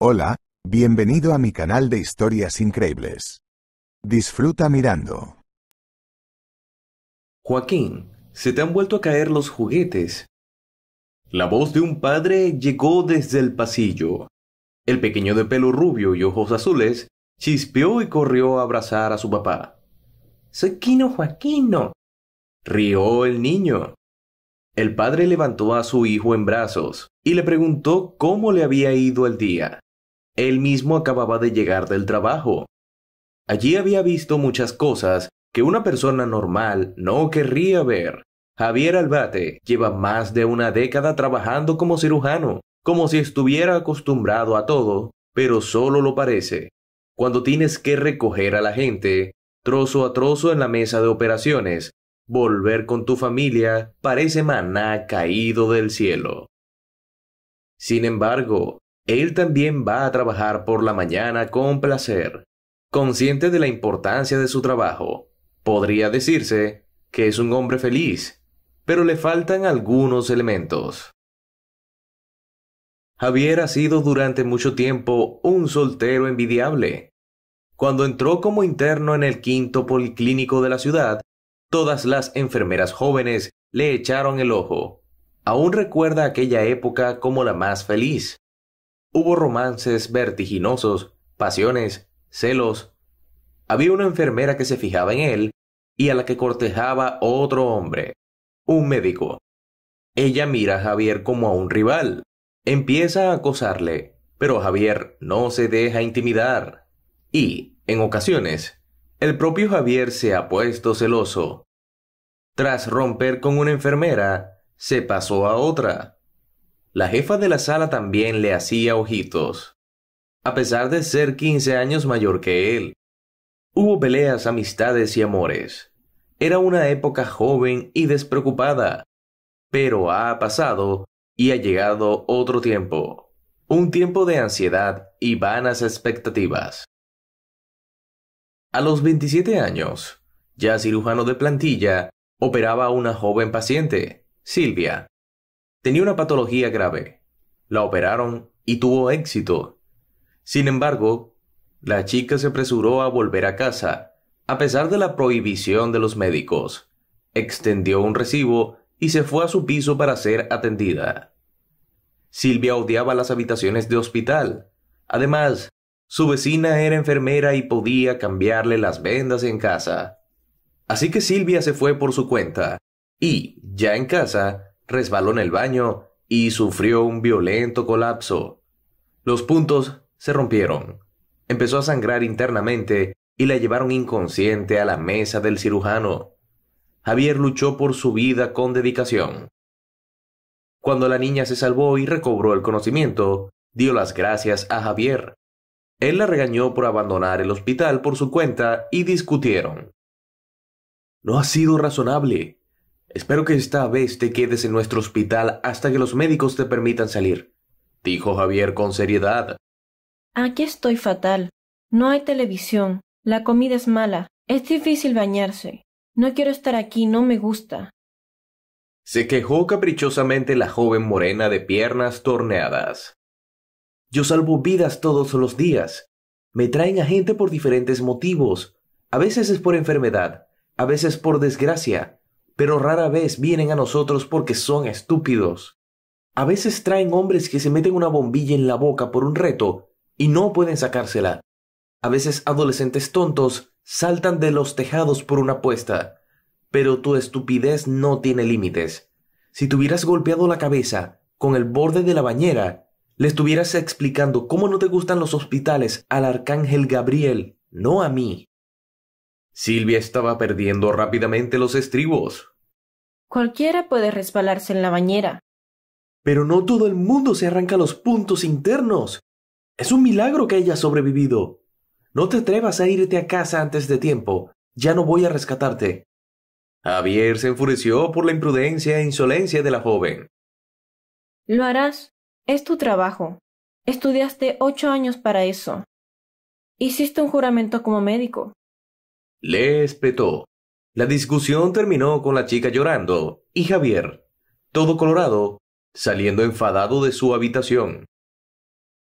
Hola, bienvenido a mi canal de historias increíbles. Disfruta mirando. Joaquín, se te han vuelto a caer los juguetes. La voz de un padre llegó desde el pasillo. El pequeño de pelo rubio y ojos azules chispeó y corrió a abrazar a su papá. ¡Sequino, Joaquino. Rió el niño. El padre levantó a su hijo en brazos y le preguntó cómo le había ido el día. Él mismo acababa de llegar del trabajo. Allí había visto muchas cosas que una persona normal no querría ver. Javier Albate lleva más de una década trabajando como cirujano, como si estuviera acostumbrado a todo, pero solo lo parece. Cuando tienes que recoger a la gente, trozo a trozo en la mesa de operaciones, volver con tu familia parece maná caído del cielo. Sin embargo, él también va a trabajar por la mañana con placer. Consciente de la importancia de su trabajo, podría decirse que es un hombre feliz, pero le faltan algunos elementos. Javier ha sido durante mucho tiempo un soltero envidiable. Cuando entró como interno en el quinto policlínico de la ciudad, todas las enfermeras jóvenes le echaron el ojo. Aún recuerda aquella época como la más feliz. Hubo romances vertiginosos, pasiones, celos. Había una enfermera que se fijaba en él y a la que cortejaba otro hombre, un médico. Ella mira a Javier como a un rival. Empieza a acosarle, pero Javier no se deja intimidar. Y, en ocasiones, el propio Javier se ha puesto celoso. Tras romper con una enfermera, se pasó a otra. La jefa de la sala también le hacía ojitos, a pesar de ser 15 años mayor que él. Hubo peleas, amistades y amores. Era una época joven y despreocupada, pero ha pasado y ha llegado otro tiempo, un tiempo de ansiedad y vanas expectativas. A los 27 años, ya cirujano de plantilla, operaba a una joven paciente, Silvia, Tenía una patología grave. La operaron y tuvo éxito. Sin embargo, la chica se apresuró a volver a casa, a pesar de la prohibición de los médicos. Extendió un recibo y se fue a su piso para ser atendida. Silvia odiaba las habitaciones de hospital. Además, su vecina era enfermera y podía cambiarle las vendas en casa. Así que Silvia se fue por su cuenta, y, ya en casa, resbaló en el baño y sufrió un violento colapso. Los puntos se rompieron. Empezó a sangrar internamente y la llevaron inconsciente a la mesa del cirujano. Javier luchó por su vida con dedicación. Cuando la niña se salvó y recobró el conocimiento, dio las gracias a Javier. Él la regañó por abandonar el hospital por su cuenta y discutieron. No ha sido razonable, Espero que esta vez te quedes en nuestro hospital hasta que los médicos te permitan salir, dijo Javier con seriedad. Aquí estoy fatal. No hay televisión, la comida es mala, es difícil bañarse. No quiero estar aquí, no me gusta. Se quejó caprichosamente la joven morena de piernas torneadas. Yo salvo vidas todos los días. Me traen a gente por diferentes motivos. A veces es por enfermedad, a veces por desgracia, pero rara vez vienen a nosotros porque son estúpidos. A veces traen hombres que se meten una bombilla en la boca por un reto y no pueden sacársela. A veces adolescentes tontos saltan de los tejados por una apuesta. Pero tu estupidez no tiene límites. Si te hubieras golpeado la cabeza con el borde de la bañera, le estuvieras explicando cómo no te gustan los hospitales al arcángel Gabriel, no a mí. Silvia estaba perdiendo rápidamente los estribos. Cualquiera puede resbalarse en la bañera. Pero no todo el mundo se arranca los puntos internos. Es un milagro que haya sobrevivido. No te atrevas a irte a casa antes de tiempo. Ya no voy a rescatarte. Javier se enfureció por la imprudencia e insolencia de la joven. Lo harás. Es tu trabajo. Estudiaste ocho años para eso. Hiciste un juramento como médico. Le espetó. La discusión terminó con la chica llorando y Javier, todo colorado, saliendo enfadado de su habitación.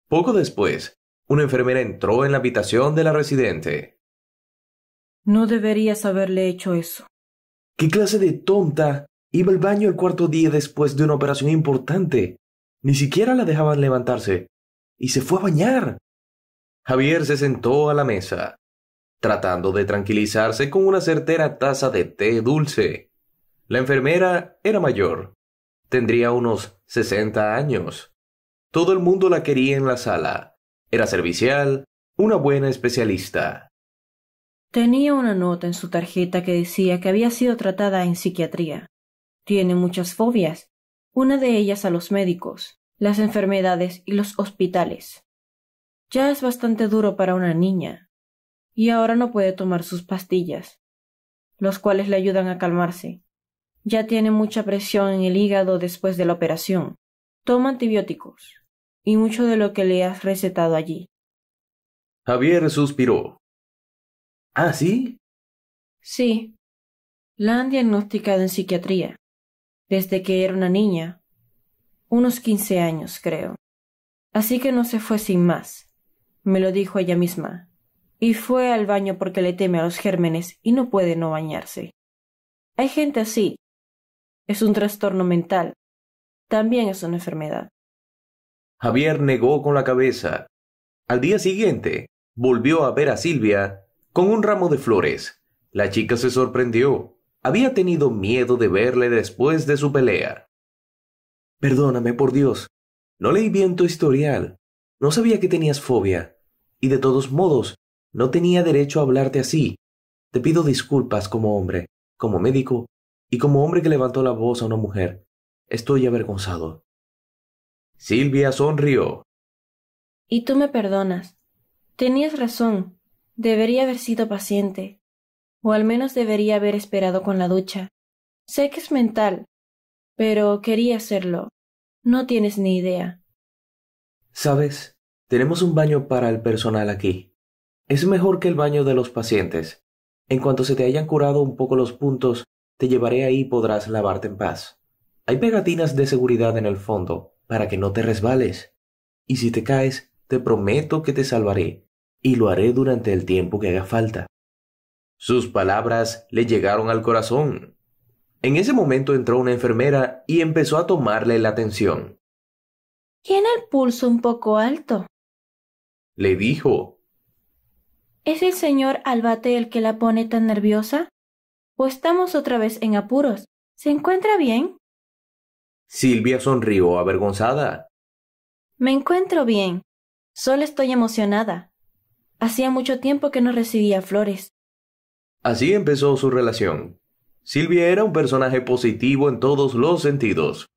Poco después, una enfermera entró en la habitación de la residente. No deberías haberle hecho eso. ¿Qué clase de tonta? Iba al baño el cuarto día después de una operación importante. Ni siquiera la dejaban levantarse. Y se fue a bañar. Javier se sentó a la mesa tratando de tranquilizarse con una certera taza de té dulce. La enfermera era mayor. Tendría unos sesenta años. Todo el mundo la quería en la sala. Era servicial, una buena especialista. Tenía una nota en su tarjeta que decía que había sido tratada en psiquiatría. Tiene muchas fobias, una de ellas a los médicos, las enfermedades y los hospitales. Ya es bastante duro para una niña, y ahora no puede tomar sus pastillas, los cuales le ayudan a calmarse. Ya tiene mucha presión en el hígado después de la operación. Toma antibióticos y mucho de lo que le has recetado allí. Javier suspiró. ¿Ah, sí? Sí. La han diagnosticado en psiquiatría, desde que era una niña, unos quince años, creo. Así que no se fue sin más, me lo dijo ella misma y fue al baño porque le teme a los gérmenes y no puede no bañarse. Hay gente así. Es un trastorno mental. También es una enfermedad. Javier negó con la cabeza. Al día siguiente, volvió a ver a Silvia con un ramo de flores. La chica se sorprendió. Había tenido miedo de verle después de su pelea. Perdóname, por Dios. No leí bien tu historial. No sabía que tenías fobia. Y de todos modos, no tenía derecho a hablarte así. Te pido disculpas como hombre, como médico y como hombre que levantó la voz a una mujer. Estoy avergonzado. Silvia sonrió. Y tú me perdonas. Tenías razón. Debería haber sido paciente. O al menos debería haber esperado con la ducha. Sé que es mental, pero quería hacerlo. No tienes ni idea. Sabes, tenemos un baño para el personal aquí. Es mejor que el baño de los pacientes. En cuanto se te hayan curado un poco los puntos, te llevaré ahí y podrás lavarte en paz. Hay pegatinas de seguridad en el fondo, para que no te resbales. Y si te caes, te prometo que te salvaré, y lo haré durante el tiempo que haga falta. Sus palabras le llegaron al corazón. En ese momento entró una enfermera y empezó a tomarle la atención. Tiene el pulso un poco alto, le dijo. ¿Es el señor Albate el que la pone tan nerviosa? ¿O estamos otra vez en apuros? ¿Se encuentra bien? Silvia sonrió avergonzada. Me encuentro bien. Solo estoy emocionada. Hacía mucho tiempo que no recibía flores. Así empezó su relación. Silvia era un personaje positivo en todos los sentidos.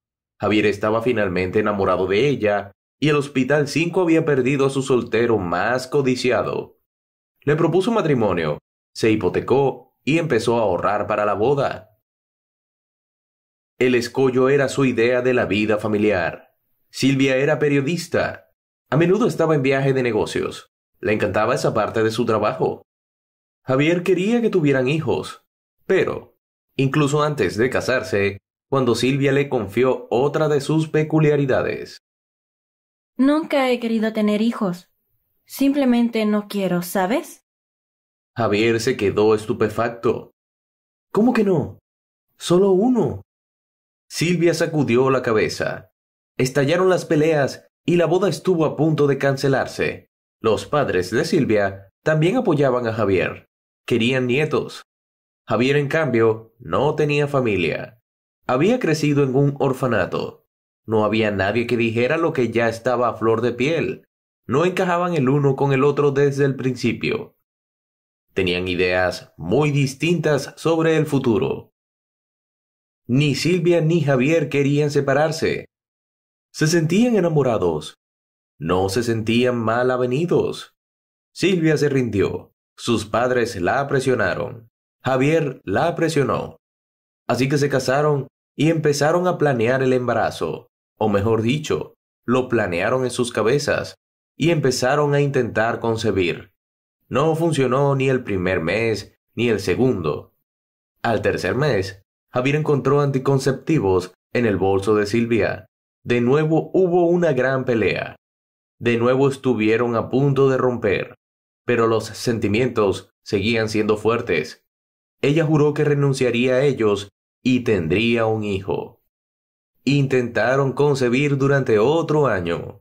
Javier estaba finalmente enamorado de ella, y el Hospital 5 había perdido a su soltero más codiciado. Le propuso matrimonio, se hipotecó y empezó a ahorrar para la boda. El escollo era su idea de la vida familiar. Silvia era periodista. A menudo estaba en viaje de negocios. Le encantaba esa parte de su trabajo. Javier quería que tuvieran hijos, pero, incluso antes de casarse, cuando Silvia le confió otra de sus peculiaridades. Nunca he querido tener hijos. Simplemente no quiero, ¿sabes? Javier se quedó estupefacto. ¿Cómo que no? Solo uno. Silvia sacudió la cabeza. Estallaron las peleas y la boda estuvo a punto de cancelarse. Los padres de Silvia también apoyaban a Javier. Querían nietos. Javier, en cambio, no tenía familia. Había crecido en un orfanato. No había nadie que dijera lo que ya estaba a flor de piel no encajaban el uno con el otro desde el principio. Tenían ideas muy distintas sobre el futuro. Ni Silvia ni Javier querían separarse. Se sentían enamorados. No se sentían mal avenidos. Silvia se rindió. Sus padres la presionaron. Javier la presionó. Así que se casaron y empezaron a planear el embarazo, o mejor dicho, lo planearon en sus cabezas, y empezaron a intentar concebir. No funcionó ni el primer mes ni el segundo. Al tercer mes, Javier encontró anticonceptivos en el bolso de Silvia. De nuevo hubo una gran pelea. De nuevo estuvieron a punto de romper, pero los sentimientos seguían siendo fuertes. Ella juró que renunciaría a ellos y tendría un hijo. Intentaron concebir durante otro año,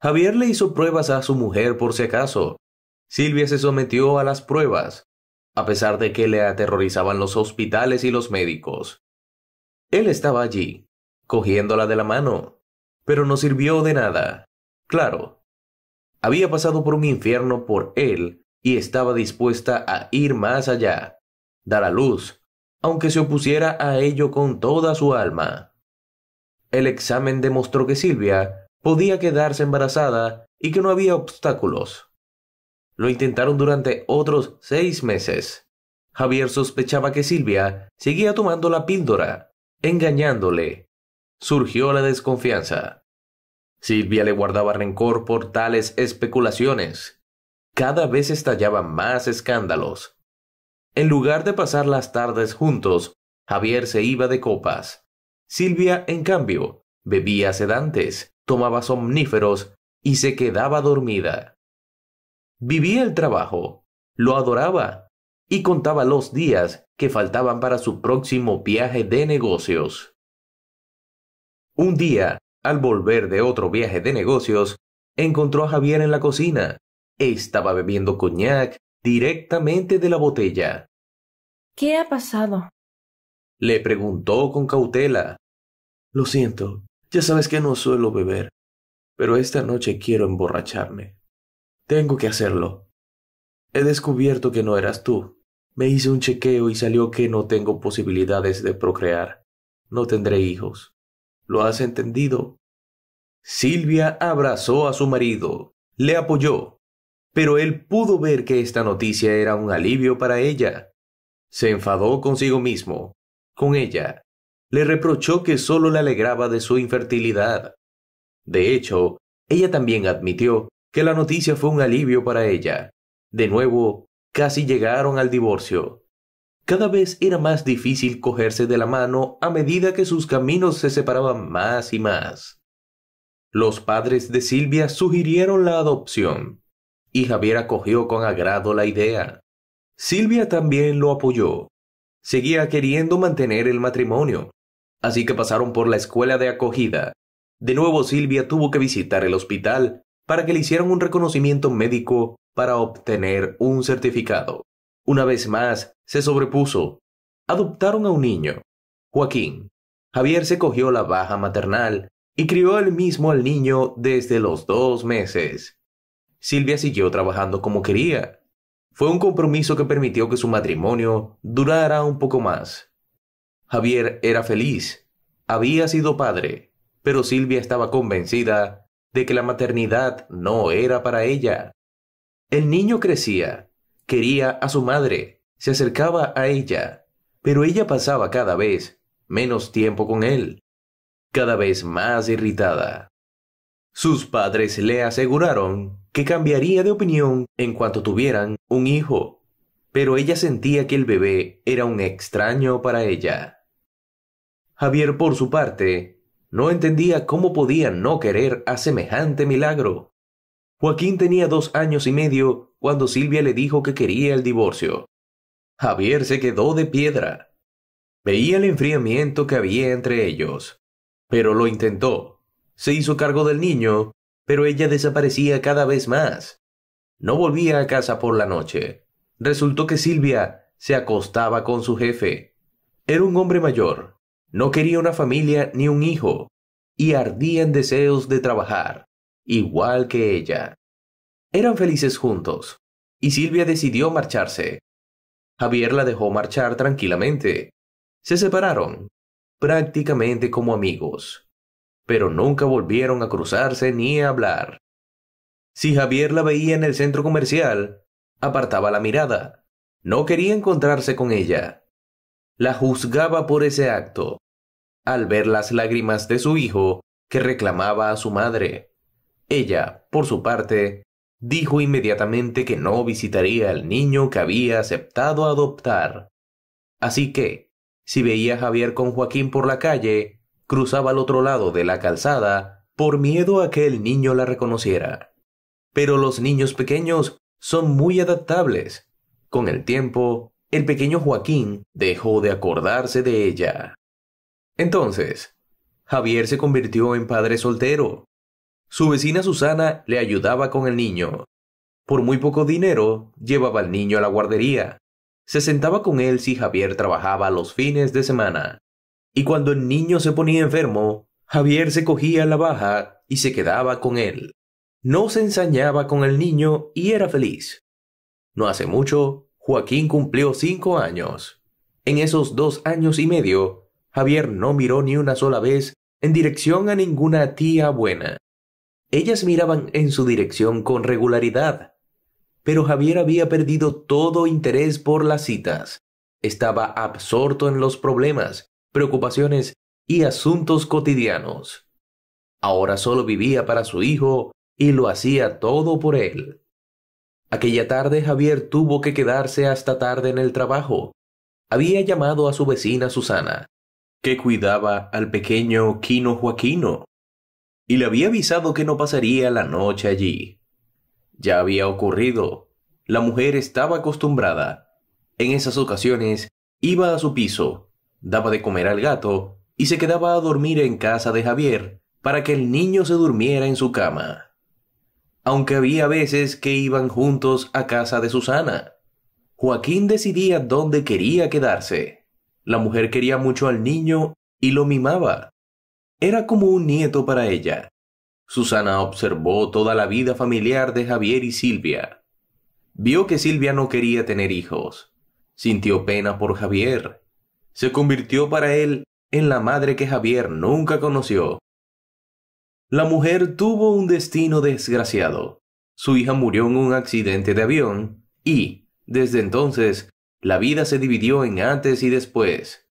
Javier le hizo pruebas a su mujer por si acaso. Silvia se sometió a las pruebas, a pesar de que le aterrorizaban los hospitales y los médicos. Él estaba allí, cogiéndola de la mano, pero no sirvió de nada. Claro, había pasado por un infierno por él y estaba dispuesta a ir más allá, dar a luz, aunque se opusiera a ello con toda su alma. El examen demostró que Silvia podía quedarse embarazada y que no había obstáculos. Lo intentaron durante otros seis meses. Javier sospechaba que Silvia seguía tomando la píldora, engañándole. Surgió la desconfianza. Silvia le guardaba rencor por tales especulaciones. Cada vez estallaban más escándalos. En lugar de pasar las tardes juntos, Javier se iba de copas. Silvia, en cambio, bebía sedantes tomaba somníferos y se quedaba dormida. Vivía el trabajo, lo adoraba y contaba los días que faltaban para su próximo viaje de negocios. Un día, al volver de otro viaje de negocios, encontró a Javier en la cocina. Estaba bebiendo coñac directamente de la botella. ¿Qué ha pasado? Le preguntó con cautela. Lo siento, ya sabes que no suelo beber, pero esta noche quiero emborracharme. Tengo que hacerlo. He descubierto que no eras tú. Me hice un chequeo y salió que no tengo posibilidades de procrear. No tendré hijos. ¿Lo has entendido? Silvia abrazó a su marido, le apoyó, pero él pudo ver que esta noticia era un alivio para ella. Se enfadó consigo mismo, con ella, le reprochó que solo le alegraba de su infertilidad. De hecho, ella también admitió que la noticia fue un alivio para ella. De nuevo, casi llegaron al divorcio. Cada vez era más difícil cogerse de la mano a medida que sus caminos se separaban más y más. Los padres de Silvia sugirieron la adopción, y Javier acogió con agrado la idea. Silvia también lo apoyó. Seguía queriendo mantener el matrimonio, así que pasaron por la escuela de acogida. De nuevo Silvia tuvo que visitar el hospital para que le hicieran un reconocimiento médico para obtener un certificado. Una vez más, se sobrepuso. Adoptaron a un niño, Joaquín. Javier se cogió la baja maternal y crió él mismo al niño desde los dos meses. Silvia siguió trabajando como quería. Fue un compromiso que permitió que su matrimonio durara un poco más. Javier era feliz, había sido padre, pero Silvia estaba convencida de que la maternidad no era para ella. El niño crecía, quería a su madre, se acercaba a ella, pero ella pasaba cada vez menos tiempo con él, cada vez más irritada. Sus padres le aseguraron que cambiaría de opinión en cuanto tuvieran un hijo, pero ella sentía que el bebé era un extraño para ella. Javier, por su parte, no entendía cómo podía no querer a semejante milagro. Joaquín tenía dos años y medio cuando Silvia le dijo que quería el divorcio. Javier se quedó de piedra. Veía el enfriamiento que había entre ellos, pero lo intentó. Se hizo cargo del niño, pero ella desaparecía cada vez más. No volvía a casa por la noche. Resultó que Silvia se acostaba con su jefe. Era un hombre mayor, no quería una familia ni un hijo, y ardía en deseos de trabajar, igual que ella. Eran felices juntos, y Silvia decidió marcharse. Javier la dejó marchar tranquilamente. Se separaron, prácticamente como amigos, pero nunca volvieron a cruzarse ni a hablar. Si Javier la veía en el centro comercial, apartaba la mirada. No quería encontrarse con ella la juzgaba por ese acto, al ver las lágrimas de su hijo, que reclamaba a su madre. Ella, por su parte, dijo inmediatamente que no visitaría al niño que había aceptado adoptar. Así que, si veía a Javier con Joaquín por la calle, cruzaba al otro lado de la calzada por miedo a que el niño la reconociera. Pero los niños pequeños son muy adaptables. Con el tiempo, el pequeño Joaquín dejó de acordarse de ella. Entonces, Javier se convirtió en padre soltero. Su vecina Susana le ayudaba con el niño. Por muy poco dinero, llevaba al niño a la guardería. Se sentaba con él si Javier trabajaba los fines de semana. Y cuando el niño se ponía enfermo, Javier se cogía la baja y se quedaba con él. No se ensañaba con el niño y era feliz. No hace mucho, Joaquín cumplió cinco años. En esos dos años y medio, Javier no miró ni una sola vez en dirección a ninguna tía buena. Ellas miraban en su dirección con regularidad, pero Javier había perdido todo interés por las citas. Estaba absorto en los problemas, preocupaciones y asuntos cotidianos. Ahora solo vivía para su hijo y lo hacía todo por él. Aquella tarde Javier tuvo que quedarse hasta tarde en el trabajo. Había llamado a su vecina Susana, que cuidaba al pequeño Quino Joaquino, y le había avisado que no pasaría la noche allí. Ya había ocurrido. La mujer estaba acostumbrada. En esas ocasiones iba a su piso, daba de comer al gato y se quedaba a dormir en casa de Javier para que el niño se durmiera en su cama aunque había veces que iban juntos a casa de Susana. Joaquín decidía dónde quería quedarse. La mujer quería mucho al niño y lo mimaba. Era como un nieto para ella. Susana observó toda la vida familiar de Javier y Silvia. Vio que Silvia no quería tener hijos. Sintió pena por Javier. Se convirtió para él en la madre que Javier nunca conoció. La mujer tuvo un destino desgraciado. Su hija murió en un accidente de avión y, desde entonces, la vida se dividió en antes y después.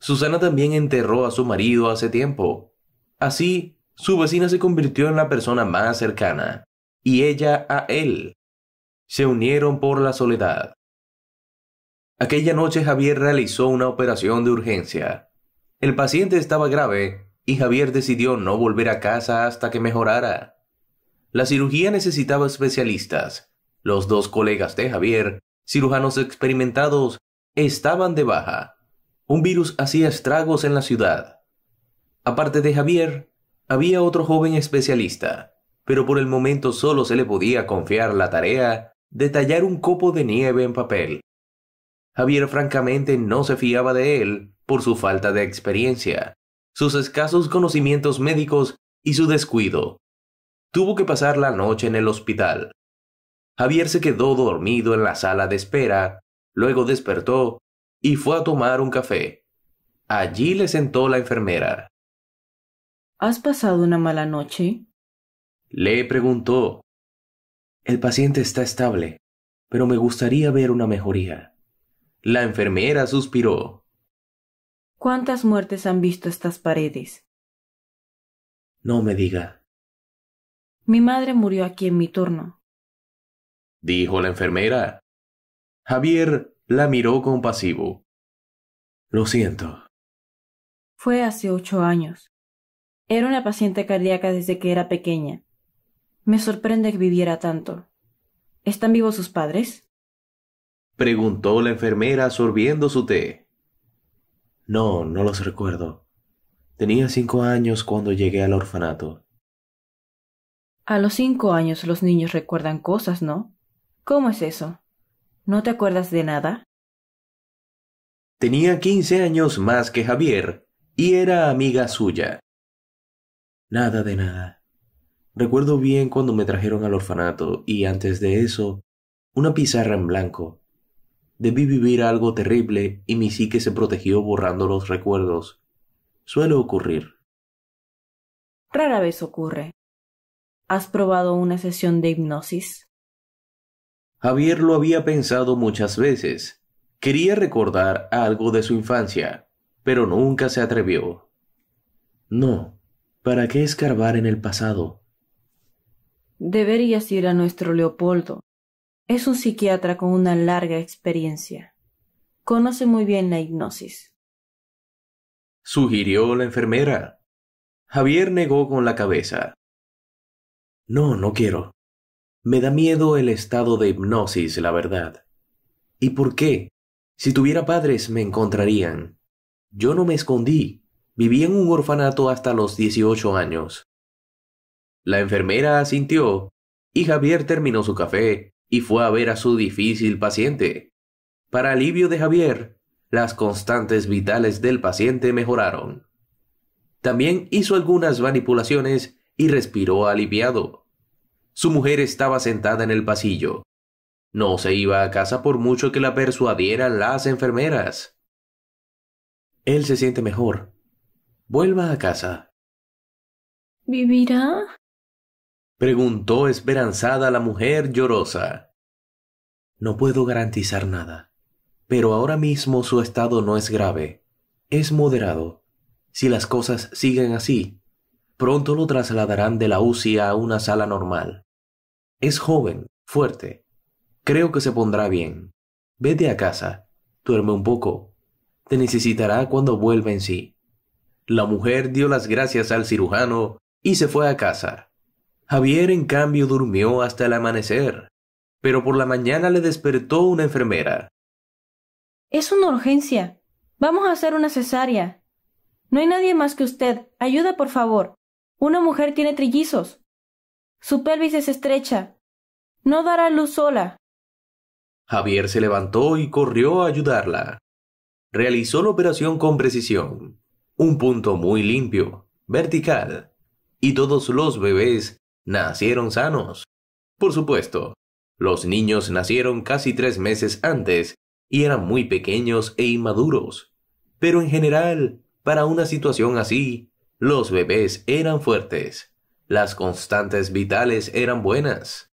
Susana también enterró a su marido hace tiempo. Así, su vecina se convirtió en la persona más cercana, y ella a él. Se unieron por la soledad. Aquella noche Javier realizó una operación de urgencia. El paciente estaba grave y Javier decidió no volver a casa hasta que mejorara. La cirugía necesitaba especialistas. Los dos colegas de Javier, cirujanos experimentados, estaban de baja. Un virus hacía estragos en la ciudad. Aparte de Javier, había otro joven especialista, pero por el momento solo se le podía confiar la tarea de tallar un copo de nieve en papel. Javier francamente no se fiaba de él por su falta de experiencia sus escasos conocimientos médicos y su descuido. Tuvo que pasar la noche en el hospital. Javier se quedó dormido en la sala de espera, luego despertó y fue a tomar un café. Allí le sentó la enfermera. ¿Has pasado una mala noche? Le preguntó. El paciente está estable, pero me gustaría ver una mejoría. La enfermera suspiró. ¿Cuántas muertes han visto estas paredes? No me diga. Mi madre murió aquí en mi turno. Dijo la enfermera. Javier la miró compasivo. Lo siento. Fue hace ocho años. Era una paciente cardíaca desde que era pequeña. Me sorprende que viviera tanto. ¿Están vivos sus padres? Preguntó la enfermera sorbiendo su té. No, no los recuerdo. Tenía cinco años cuando llegué al orfanato. A los cinco años los niños recuerdan cosas, ¿no? ¿Cómo es eso? ¿No te acuerdas de nada? Tenía quince años más que Javier y era amiga suya. Nada de nada. Recuerdo bien cuando me trajeron al orfanato y antes de eso, una pizarra en blanco Debí vivir algo terrible y mi psique se protegió borrando los recuerdos. Suele ocurrir. Rara vez ocurre. ¿Has probado una sesión de hipnosis? Javier lo había pensado muchas veces. Quería recordar algo de su infancia, pero nunca se atrevió. No, ¿para qué escarbar en el pasado? Deberías ir a nuestro Leopoldo. Es un psiquiatra con una larga experiencia. Conoce muy bien la hipnosis. Sugirió la enfermera. Javier negó con la cabeza. No, no quiero. Me da miedo el estado de hipnosis, la verdad. ¿Y por qué? Si tuviera padres me encontrarían. Yo no me escondí. Viví en un orfanato hasta los 18 años. La enfermera asintió y Javier terminó su café y fue a ver a su difícil paciente. Para alivio de Javier, las constantes vitales del paciente mejoraron. También hizo algunas manipulaciones y respiró aliviado. Su mujer estaba sentada en el pasillo. No se iba a casa por mucho que la persuadieran las enfermeras. Él se siente mejor. Vuelva a casa. ¿Vivirá? preguntó esperanzada la mujer llorosa. No puedo garantizar nada, pero ahora mismo su estado no es grave, es moderado. Si las cosas siguen así, pronto lo trasladarán de la UCI a una sala normal. Es joven, fuerte. Creo que se pondrá bien. Vete a casa, duerme un poco. Te necesitará cuando vuelva en sí. La mujer dio las gracias al cirujano y se fue a casa. Javier, en cambio, durmió hasta el amanecer, pero por la mañana le despertó una enfermera. Es una urgencia. Vamos a hacer una cesárea. No hay nadie más que usted. Ayuda, por favor. Una mujer tiene trillizos. Su pelvis es estrecha. No dará luz sola. Javier se levantó y corrió a ayudarla. Realizó la operación con precisión. Un punto muy limpio, vertical, y todos los bebés nacieron sanos. Por supuesto, los niños nacieron casi tres meses antes y eran muy pequeños e inmaduros. Pero en general, para una situación así, los bebés eran fuertes. Las constantes vitales eran buenas.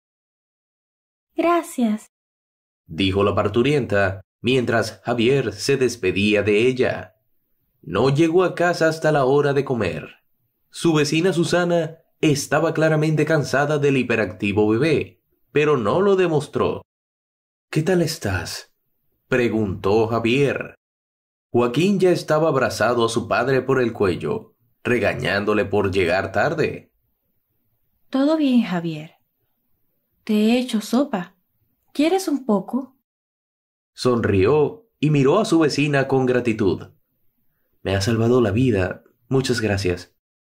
Gracias, dijo la parturienta mientras Javier se despedía de ella. No llegó a casa hasta la hora de comer. Su vecina Susana estaba claramente cansada del hiperactivo bebé, pero no lo demostró. ¿Qué tal estás? preguntó Javier. Joaquín ya estaba abrazado a su padre por el cuello, regañándole por llegar tarde. Todo bien, Javier. Te he hecho sopa. ¿Quieres un poco? Sonrió y miró a su vecina con gratitud. Me ha salvado la vida. Muchas gracias.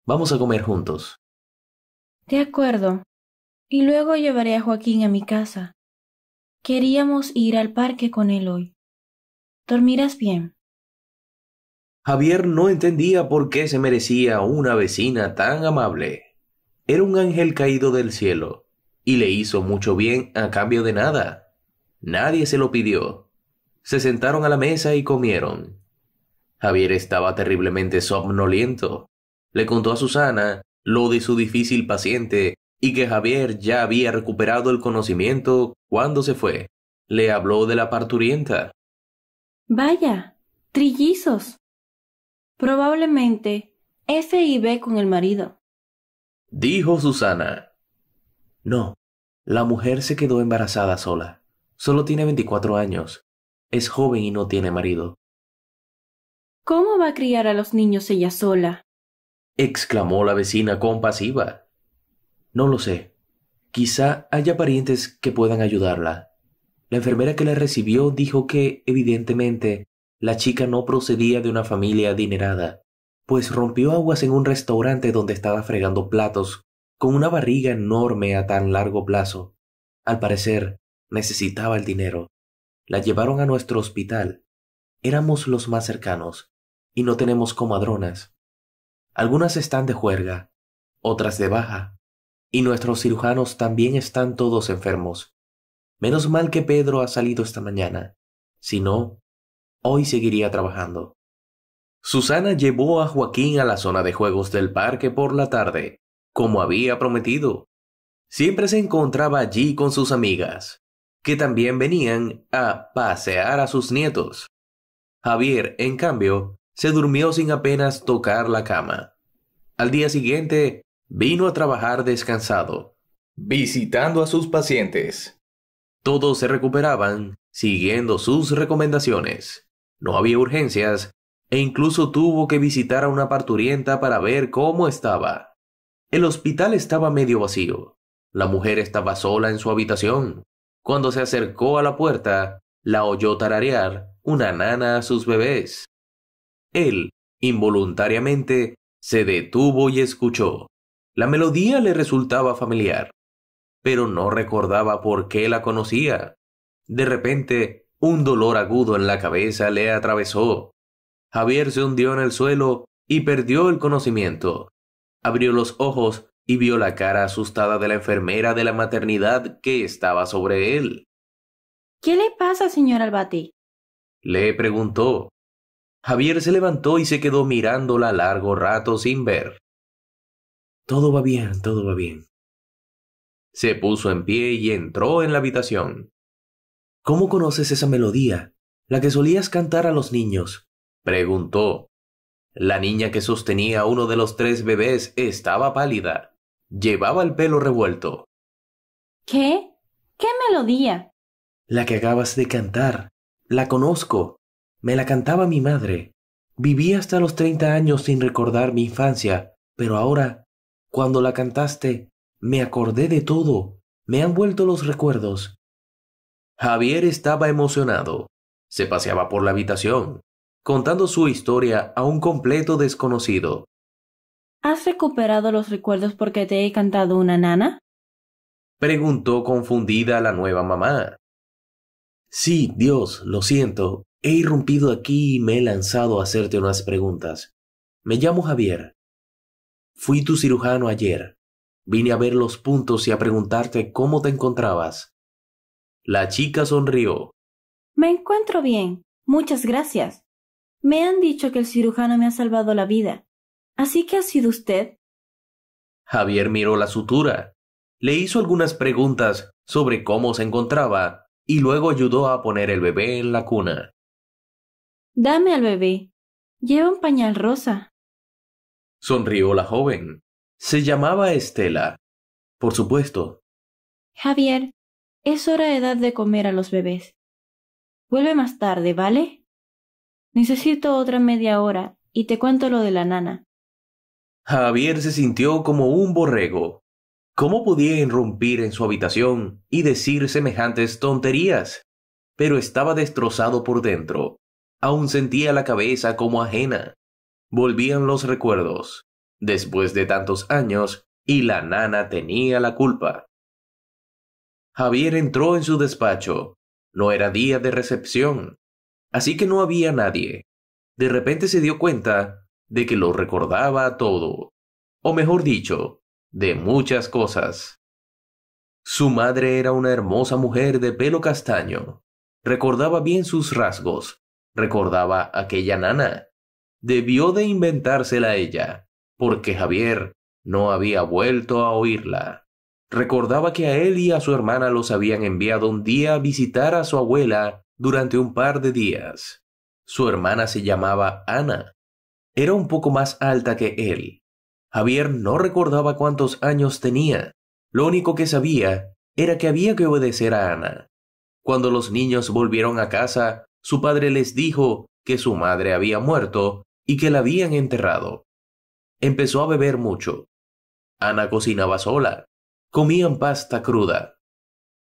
Vamos a comer juntos. De acuerdo. Y luego llevaré a Joaquín a mi casa. Queríamos ir al parque con él hoy. ¿Dormirás bien? Javier no entendía por qué se merecía una vecina tan amable. Era un ángel caído del cielo, y le hizo mucho bien a cambio de nada. Nadie se lo pidió. Se sentaron a la mesa y comieron. Javier estaba terriblemente somnoliento. Le contó a Susana lo de su difícil paciente y que Javier ya había recuperado el conocimiento cuando se fue. Le habló de la parturienta. Vaya, trillizos. Probablemente ese y con el marido. Dijo Susana. No, la mujer se quedó embarazada sola. Solo tiene 24 años. Es joven y no tiene marido. ¿Cómo va a criar a los niños ella sola? exclamó la vecina compasiva. No lo sé. Quizá haya parientes que puedan ayudarla. La enfermera que la recibió dijo que, evidentemente, la chica no procedía de una familia adinerada, pues rompió aguas en un restaurante donde estaba fregando platos, con una barriga enorme a tan largo plazo. Al parecer, necesitaba el dinero. La llevaron a nuestro hospital. Éramos los más cercanos, y no tenemos comadronas. Algunas están de juerga, otras de baja, y nuestros cirujanos también están todos enfermos. Menos mal que Pedro ha salido esta mañana, si no, hoy seguiría trabajando. Susana llevó a Joaquín a la zona de juegos del parque por la tarde, como había prometido. Siempre se encontraba allí con sus amigas, que también venían a pasear a sus nietos. Javier, en cambio, se durmió sin apenas tocar la cama. Al día siguiente, vino a trabajar descansado, visitando a sus pacientes. Todos se recuperaban siguiendo sus recomendaciones. No había urgencias e incluso tuvo que visitar a una parturienta para ver cómo estaba. El hospital estaba medio vacío. La mujer estaba sola en su habitación. Cuando se acercó a la puerta, la oyó tararear una nana a sus bebés. Él, involuntariamente, se detuvo y escuchó. La melodía le resultaba familiar, pero no recordaba por qué la conocía. De repente, un dolor agudo en la cabeza le atravesó. Javier se hundió en el suelo y perdió el conocimiento. Abrió los ojos y vio la cara asustada de la enfermera de la maternidad que estaba sobre él. ¿Qué le pasa, señor Albati? le preguntó. Javier se levantó y se quedó mirándola largo rato sin ver. Todo va bien, todo va bien. Se puso en pie y entró en la habitación. ¿Cómo conoces esa melodía, la que solías cantar a los niños? preguntó. La niña que sostenía a uno de los tres bebés estaba pálida. Llevaba el pelo revuelto. ¿Qué? ¿Qué melodía? La que acabas de cantar. La conozco. Me la cantaba mi madre. Viví hasta los treinta años sin recordar mi infancia, pero ahora, cuando la cantaste, me acordé de todo. Me han vuelto los recuerdos. Javier estaba emocionado. Se paseaba por la habitación, contando su historia a un completo desconocido. ¿Has recuperado los recuerdos porque te he cantado una nana? preguntó confundida la nueva mamá. Sí, Dios, lo siento, He irrumpido aquí y me he lanzado a hacerte unas preguntas. Me llamo Javier. Fui tu cirujano ayer. Vine a ver los puntos y a preguntarte cómo te encontrabas. La chica sonrió. Me encuentro bien. Muchas gracias. Me han dicho que el cirujano me ha salvado la vida. Así que ha sido usted. Javier miró la sutura. Le hizo algunas preguntas sobre cómo se encontraba y luego ayudó a poner el bebé en la cuna. Dame al bebé. Lleva un pañal rosa. Sonrió la joven. Se llamaba Estela. Por supuesto. Javier, es hora de dar de comer a los bebés. Vuelve más tarde, ¿vale? Necesito otra media hora y te cuento lo de la nana. Javier se sintió como un borrego. ¿Cómo podía irrumpir en su habitación y decir semejantes tonterías? Pero estaba destrozado por dentro aún sentía la cabeza como ajena. Volvían los recuerdos. Después de tantos años, y la nana tenía la culpa. Javier entró en su despacho. No era día de recepción, así que no había nadie. De repente se dio cuenta de que lo recordaba todo, o mejor dicho, de muchas cosas. Su madre era una hermosa mujer de pelo castaño. Recordaba bien sus rasgos, recordaba aquella nana. Debió de inventársela ella, porque Javier no había vuelto a oírla. Recordaba que a él y a su hermana los habían enviado un día a visitar a su abuela durante un par de días. Su hermana se llamaba Ana. Era un poco más alta que él. Javier no recordaba cuántos años tenía. Lo único que sabía era que había que obedecer a Ana. Cuando los niños volvieron a casa, su padre les dijo que su madre había muerto y que la habían enterrado. Empezó a beber mucho. Ana cocinaba sola. Comían pasta cruda.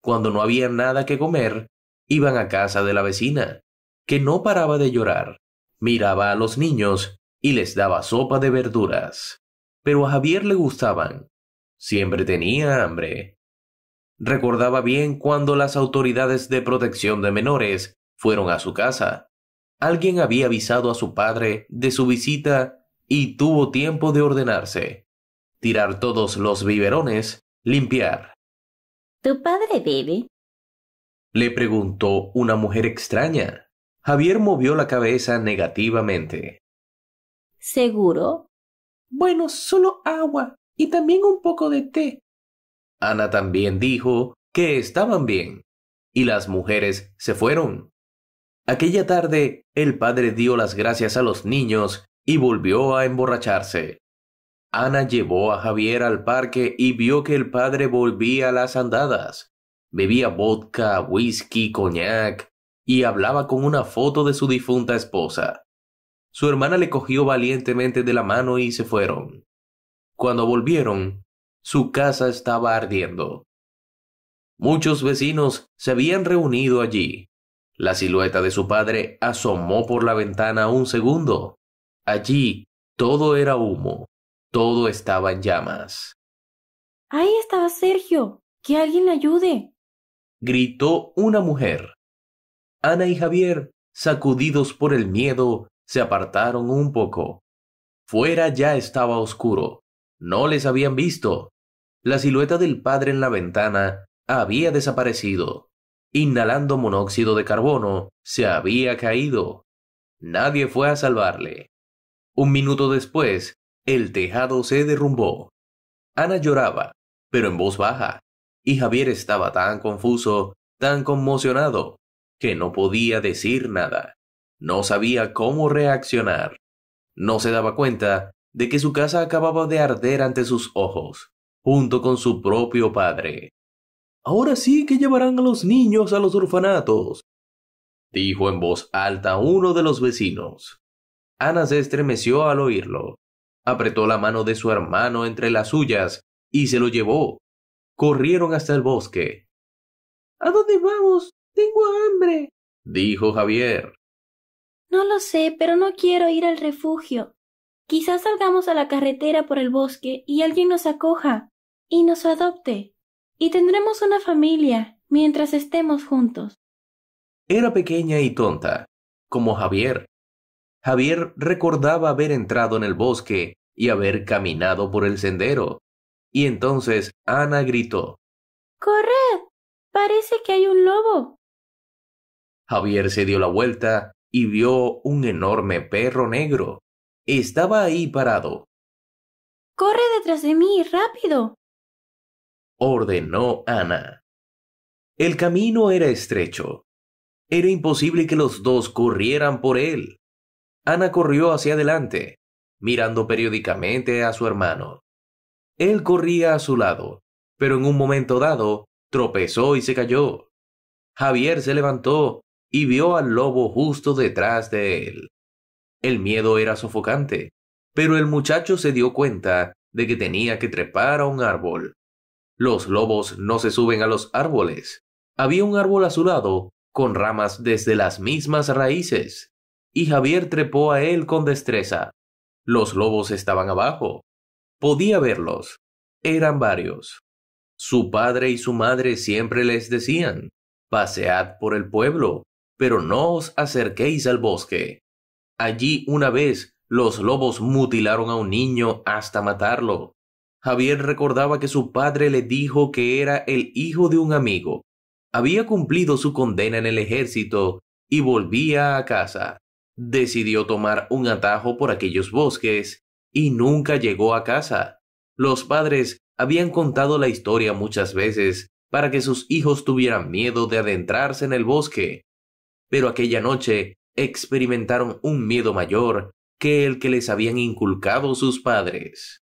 Cuando no había nada que comer, iban a casa de la vecina, que no paraba de llorar. Miraba a los niños y les daba sopa de verduras. Pero a Javier le gustaban. Siempre tenía hambre. Recordaba bien cuando las autoridades de protección de menores fueron a su casa. Alguien había avisado a su padre de su visita y tuvo tiempo de ordenarse. Tirar todos los biberones, limpiar. ¿Tu padre bebe? Le preguntó una mujer extraña. Javier movió la cabeza negativamente. ¿Seguro? Bueno, solo agua y también un poco de té. Ana también dijo que estaban bien, y las mujeres se fueron. Aquella tarde, el padre dio las gracias a los niños y volvió a emborracharse. Ana llevó a Javier al parque y vio que el padre volvía a las andadas. Bebía vodka, whisky, coñac y hablaba con una foto de su difunta esposa. Su hermana le cogió valientemente de la mano y se fueron. Cuando volvieron, su casa estaba ardiendo. Muchos vecinos se habían reunido allí, la silueta de su padre asomó por la ventana un segundo. Allí todo era humo, todo estaba en llamas. Ahí estaba Sergio. Que alguien ayude. gritó una mujer. Ana y Javier, sacudidos por el miedo, se apartaron un poco. Fuera ya estaba oscuro. No les habían visto. La silueta del padre en la ventana había desaparecido inhalando monóxido de carbono, se había caído. Nadie fue a salvarle. Un minuto después, el tejado se derrumbó. Ana lloraba, pero en voz baja, y Javier estaba tan confuso, tan conmocionado, que no podía decir nada. No sabía cómo reaccionar. No se daba cuenta de que su casa acababa de arder ante sus ojos, junto con su propio padre. Ahora sí que llevarán a los niños a los orfanatos, dijo en voz alta uno de los vecinos. Ana se estremeció al oírlo. Apretó la mano de su hermano entre las suyas y se lo llevó. Corrieron hasta el bosque. ¿A dónde vamos? Tengo hambre, dijo Javier. No lo sé, pero no quiero ir al refugio. Quizás salgamos a la carretera por el bosque y alguien nos acoja y nos adopte y tendremos una familia mientras estemos juntos. Era pequeña y tonta, como Javier. Javier recordaba haber entrado en el bosque y haber caminado por el sendero. Y entonces Ana gritó. ¡Corred! Parece que hay un lobo. Javier se dio la vuelta y vio un enorme perro negro. Estaba ahí parado. ¡Corre detrás de mí, rápido! ordenó Ana. El camino era estrecho. Era imposible que los dos corrieran por él. Ana corrió hacia adelante, mirando periódicamente a su hermano. Él corría a su lado, pero en un momento dado tropezó y se cayó. Javier se levantó y vio al lobo justo detrás de él. El miedo era sofocante, pero el muchacho se dio cuenta de que tenía que trepar a un árbol los lobos no se suben a los árboles. Había un árbol azulado, con ramas desde las mismas raíces, y Javier trepó a él con destreza. Los lobos estaban abajo. Podía verlos. Eran varios. Su padre y su madre siempre les decían, pasead por el pueblo, pero no os acerquéis al bosque. Allí una vez los lobos mutilaron a un niño hasta matarlo. Javier recordaba que su padre le dijo que era el hijo de un amigo. Había cumplido su condena en el ejército y volvía a casa. Decidió tomar un atajo por aquellos bosques y nunca llegó a casa. Los padres habían contado la historia muchas veces para que sus hijos tuvieran miedo de adentrarse en el bosque. Pero aquella noche experimentaron un miedo mayor que el que les habían inculcado sus padres.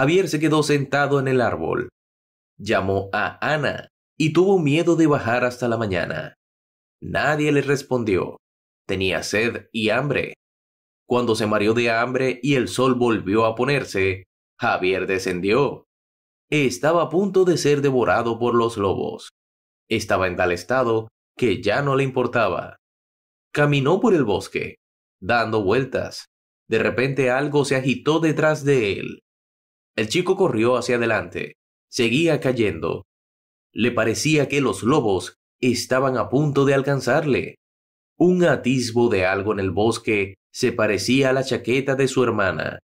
Javier se quedó sentado en el árbol. Llamó a Ana y tuvo miedo de bajar hasta la mañana. Nadie le respondió. Tenía sed y hambre. Cuando se mareó de hambre y el sol volvió a ponerse, Javier descendió. Estaba a punto de ser devorado por los lobos. Estaba en tal estado que ya no le importaba. Caminó por el bosque, dando vueltas. De repente algo se agitó detrás de él. El chico corrió hacia adelante. Seguía cayendo. Le parecía que los lobos estaban a punto de alcanzarle. Un atisbo de algo en el bosque se parecía a la chaqueta de su hermana.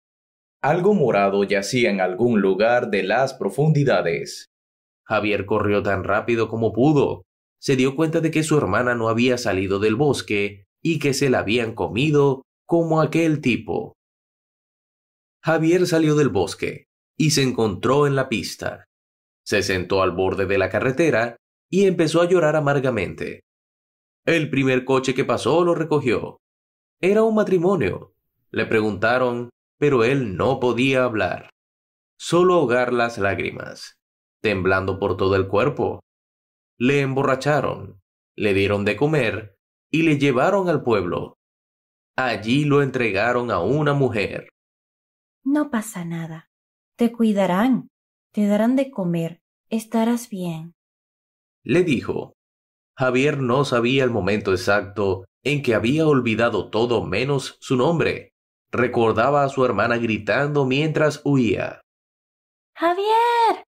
Algo morado yacía en algún lugar de las profundidades. Javier corrió tan rápido como pudo. Se dio cuenta de que su hermana no había salido del bosque y que se la habían comido como aquel tipo. Javier salió del bosque y se encontró en la pista. Se sentó al borde de la carretera y empezó a llorar amargamente. El primer coche que pasó lo recogió. Era un matrimonio. Le preguntaron, pero él no podía hablar. Solo ahogar las lágrimas, temblando por todo el cuerpo. Le emborracharon, le dieron de comer y le llevaron al pueblo. Allí lo entregaron a una mujer. No pasa nada, te cuidarán, te darán de comer, estarás bien. Le dijo. Javier no sabía el momento exacto en que había olvidado todo menos su nombre. Recordaba a su hermana gritando mientras huía. Javier.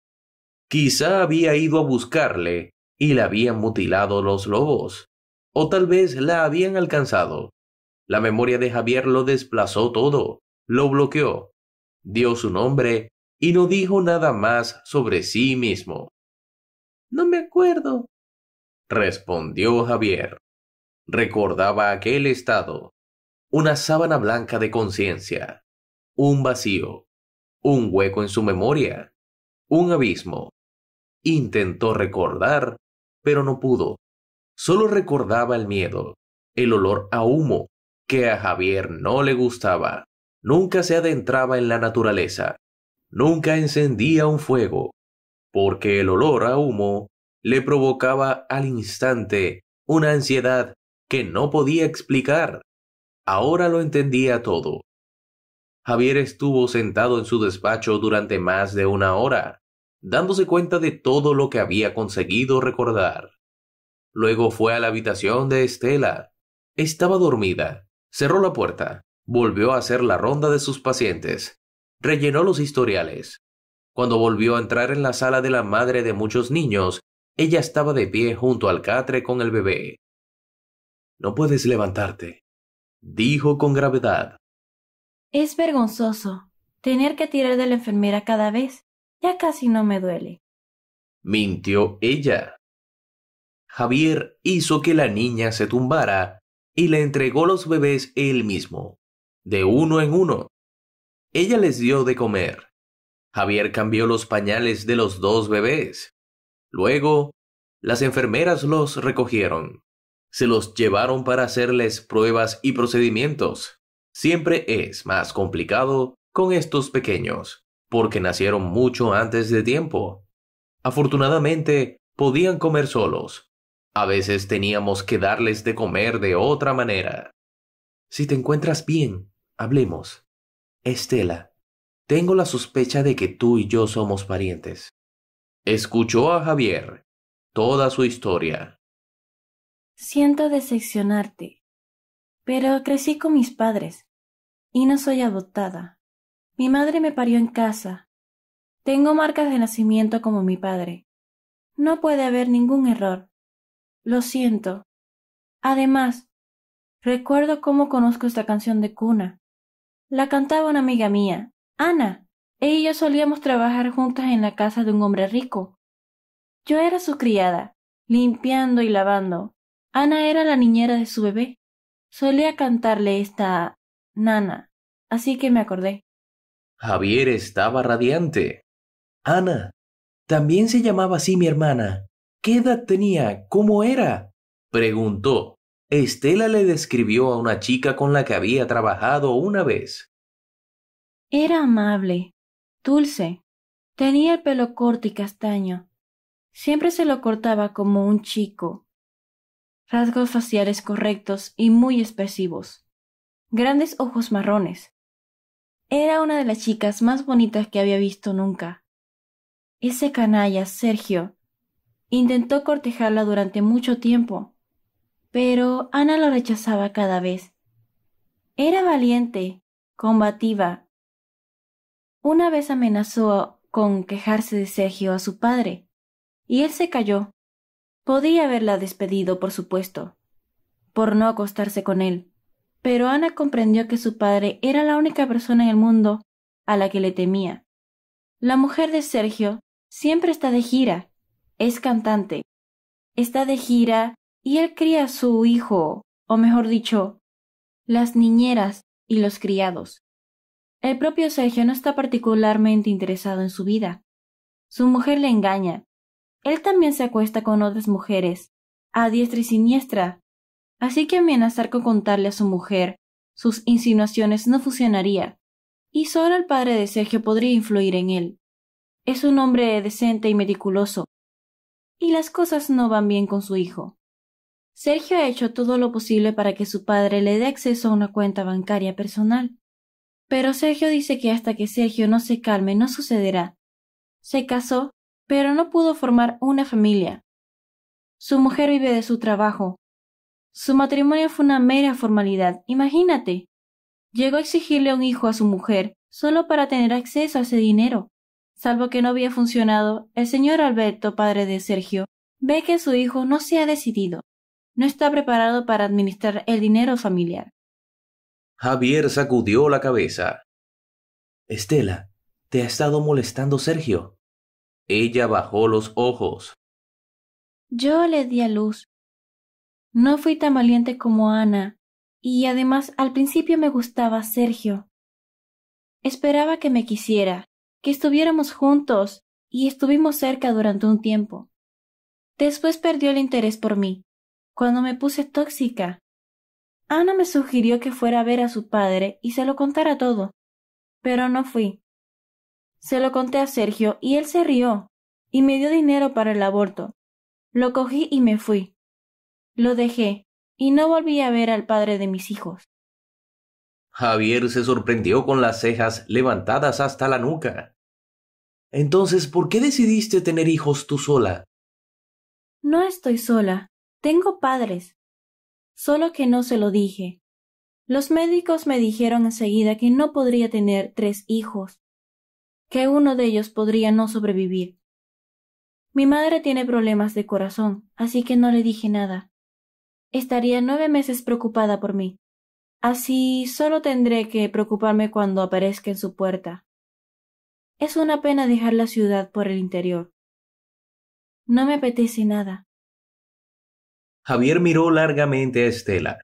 Quizá había ido a buscarle y la habían mutilado los lobos, o tal vez la habían alcanzado. La memoria de Javier lo desplazó todo, lo bloqueó, dio su nombre y no dijo nada más sobre sí mismo. No me acuerdo, respondió Javier. Recordaba aquel estado, una sábana blanca de conciencia, un vacío, un hueco en su memoria, un abismo. Intentó recordar, pero no pudo. Solo recordaba el miedo, el olor a humo, que a Javier no le gustaba. Nunca se adentraba en la naturaleza, nunca encendía un fuego, porque el olor a humo le provocaba al instante una ansiedad que no podía explicar. Ahora lo entendía todo. Javier estuvo sentado en su despacho durante más de una hora, dándose cuenta de todo lo que había conseguido recordar. Luego fue a la habitación de Estela. Estaba dormida. Cerró la puerta. Volvió a hacer la ronda de sus pacientes rellenó los historiales. Cuando volvió a entrar en la sala de la madre de muchos niños, ella estaba de pie junto al catre con el bebé. No puedes levantarte, dijo con gravedad. Es vergonzoso tener que tirar de la enfermera cada vez. Ya casi no me duele. Mintió ella. Javier hizo que la niña se tumbara y le entregó los bebés él mismo, de uno en uno. Ella les dio de comer. Javier cambió los pañales de los dos bebés. Luego, las enfermeras los recogieron. Se los llevaron para hacerles pruebas y procedimientos. Siempre es más complicado con estos pequeños, porque nacieron mucho antes de tiempo. Afortunadamente, podían comer solos. A veces teníamos que darles de comer de otra manera. Si te encuentras bien, hablemos, Estela, tengo la sospecha de que tú y yo somos parientes. Escuchó a Javier toda su historia. Siento decepcionarte, pero crecí con mis padres y no soy adoptada. Mi madre me parió en casa. Tengo marcas de nacimiento como mi padre. No puede haber ningún error. Lo siento. Además, recuerdo cómo conozco esta canción de cuna. La cantaba una amiga mía, Ana. Ella y yo solíamos trabajar juntas en la casa de un hombre rico. Yo era su criada, limpiando y lavando. Ana era la niñera de su bebé. Solía cantarle esta nana, así que me acordé. Javier estaba radiante. Ana. También se llamaba así mi hermana. ¿Qué edad tenía? ¿Cómo era? preguntó. Estela le describió a una chica con la que había trabajado una vez. Era amable, dulce, tenía el pelo corto y castaño. Siempre se lo cortaba como un chico. Rasgos faciales correctos y muy expresivos. Grandes ojos marrones. Era una de las chicas más bonitas que había visto nunca. Ese canalla, Sergio, intentó cortejarla durante mucho tiempo pero Ana lo rechazaba cada vez. Era valiente, combativa. Una vez amenazó con quejarse de Sergio a su padre, y él se calló. Podía haberla despedido, por supuesto, por no acostarse con él, pero Ana comprendió que su padre era la única persona en el mundo a la que le temía. La mujer de Sergio siempre está de gira, es cantante, está de gira y él cría a su hijo, o mejor dicho, las niñeras y los criados. El propio Sergio no está particularmente interesado en su vida. Su mujer le engaña. Él también se acuesta con otras mujeres, a diestra y siniestra. Así que amenazar con contarle a su mujer sus insinuaciones no funcionaría, y solo el padre de Sergio podría influir en él. Es un hombre decente y meticuloso, y las cosas no van bien con su hijo. Sergio ha hecho todo lo posible para que su padre le dé acceso a una cuenta bancaria personal. Pero Sergio dice que hasta que Sergio no se calme no sucederá. Se casó, pero no pudo formar una familia. Su mujer vive de su trabajo. Su matrimonio fue una mera formalidad, imagínate. Llegó a exigirle un hijo a su mujer solo para tener acceso a ese dinero. Salvo que no había funcionado, el señor Alberto, padre de Sergio, ve que su hijo no se ha decidido no está preparado para administrar el dinero familiar. Javier sacudió la cabeza. Estela, te ha estado molestando Sergio. Ella bajó los ojos. Yo le di a luz. No fui tan valiente como Ana, y además al principio me gustaba Sergio. Esperaba que me quisiera, que estuviéramos juntos, y estuvimos cerca durante un tiempo. Después perdió el interés por mí cuando me puse tóxica. Ana me sugirió que fuera a ver a su padre y se lo contara todo, pero no fui. Se lo conté a Sergio y él se rió y me dio dinero para el aborto. Lo cogí y me fui. Lo dejé y no volví a ver al padre de mis hijos. Javier se sorprendió con las cejas levantadas hasta la nuca. Entonces, ¿por qué decidiste tener hijos tú sola? No estoy sola. Tengo padres. Solo que no se lo dije. Los médicos me dijeron enseguida que no podría tener tres hijos, que uno de ellos podría no sobrevivir. Mi madre tiene problemas de corazón, así que no le dije nada. Estaría nueve meses preocupada por mí. Así solo tendré que preocuparme cuando aparezca en su puerta. Es una pena dejar la ciudad por el interior. No me apetece nada. Javier miró largamente a Estela.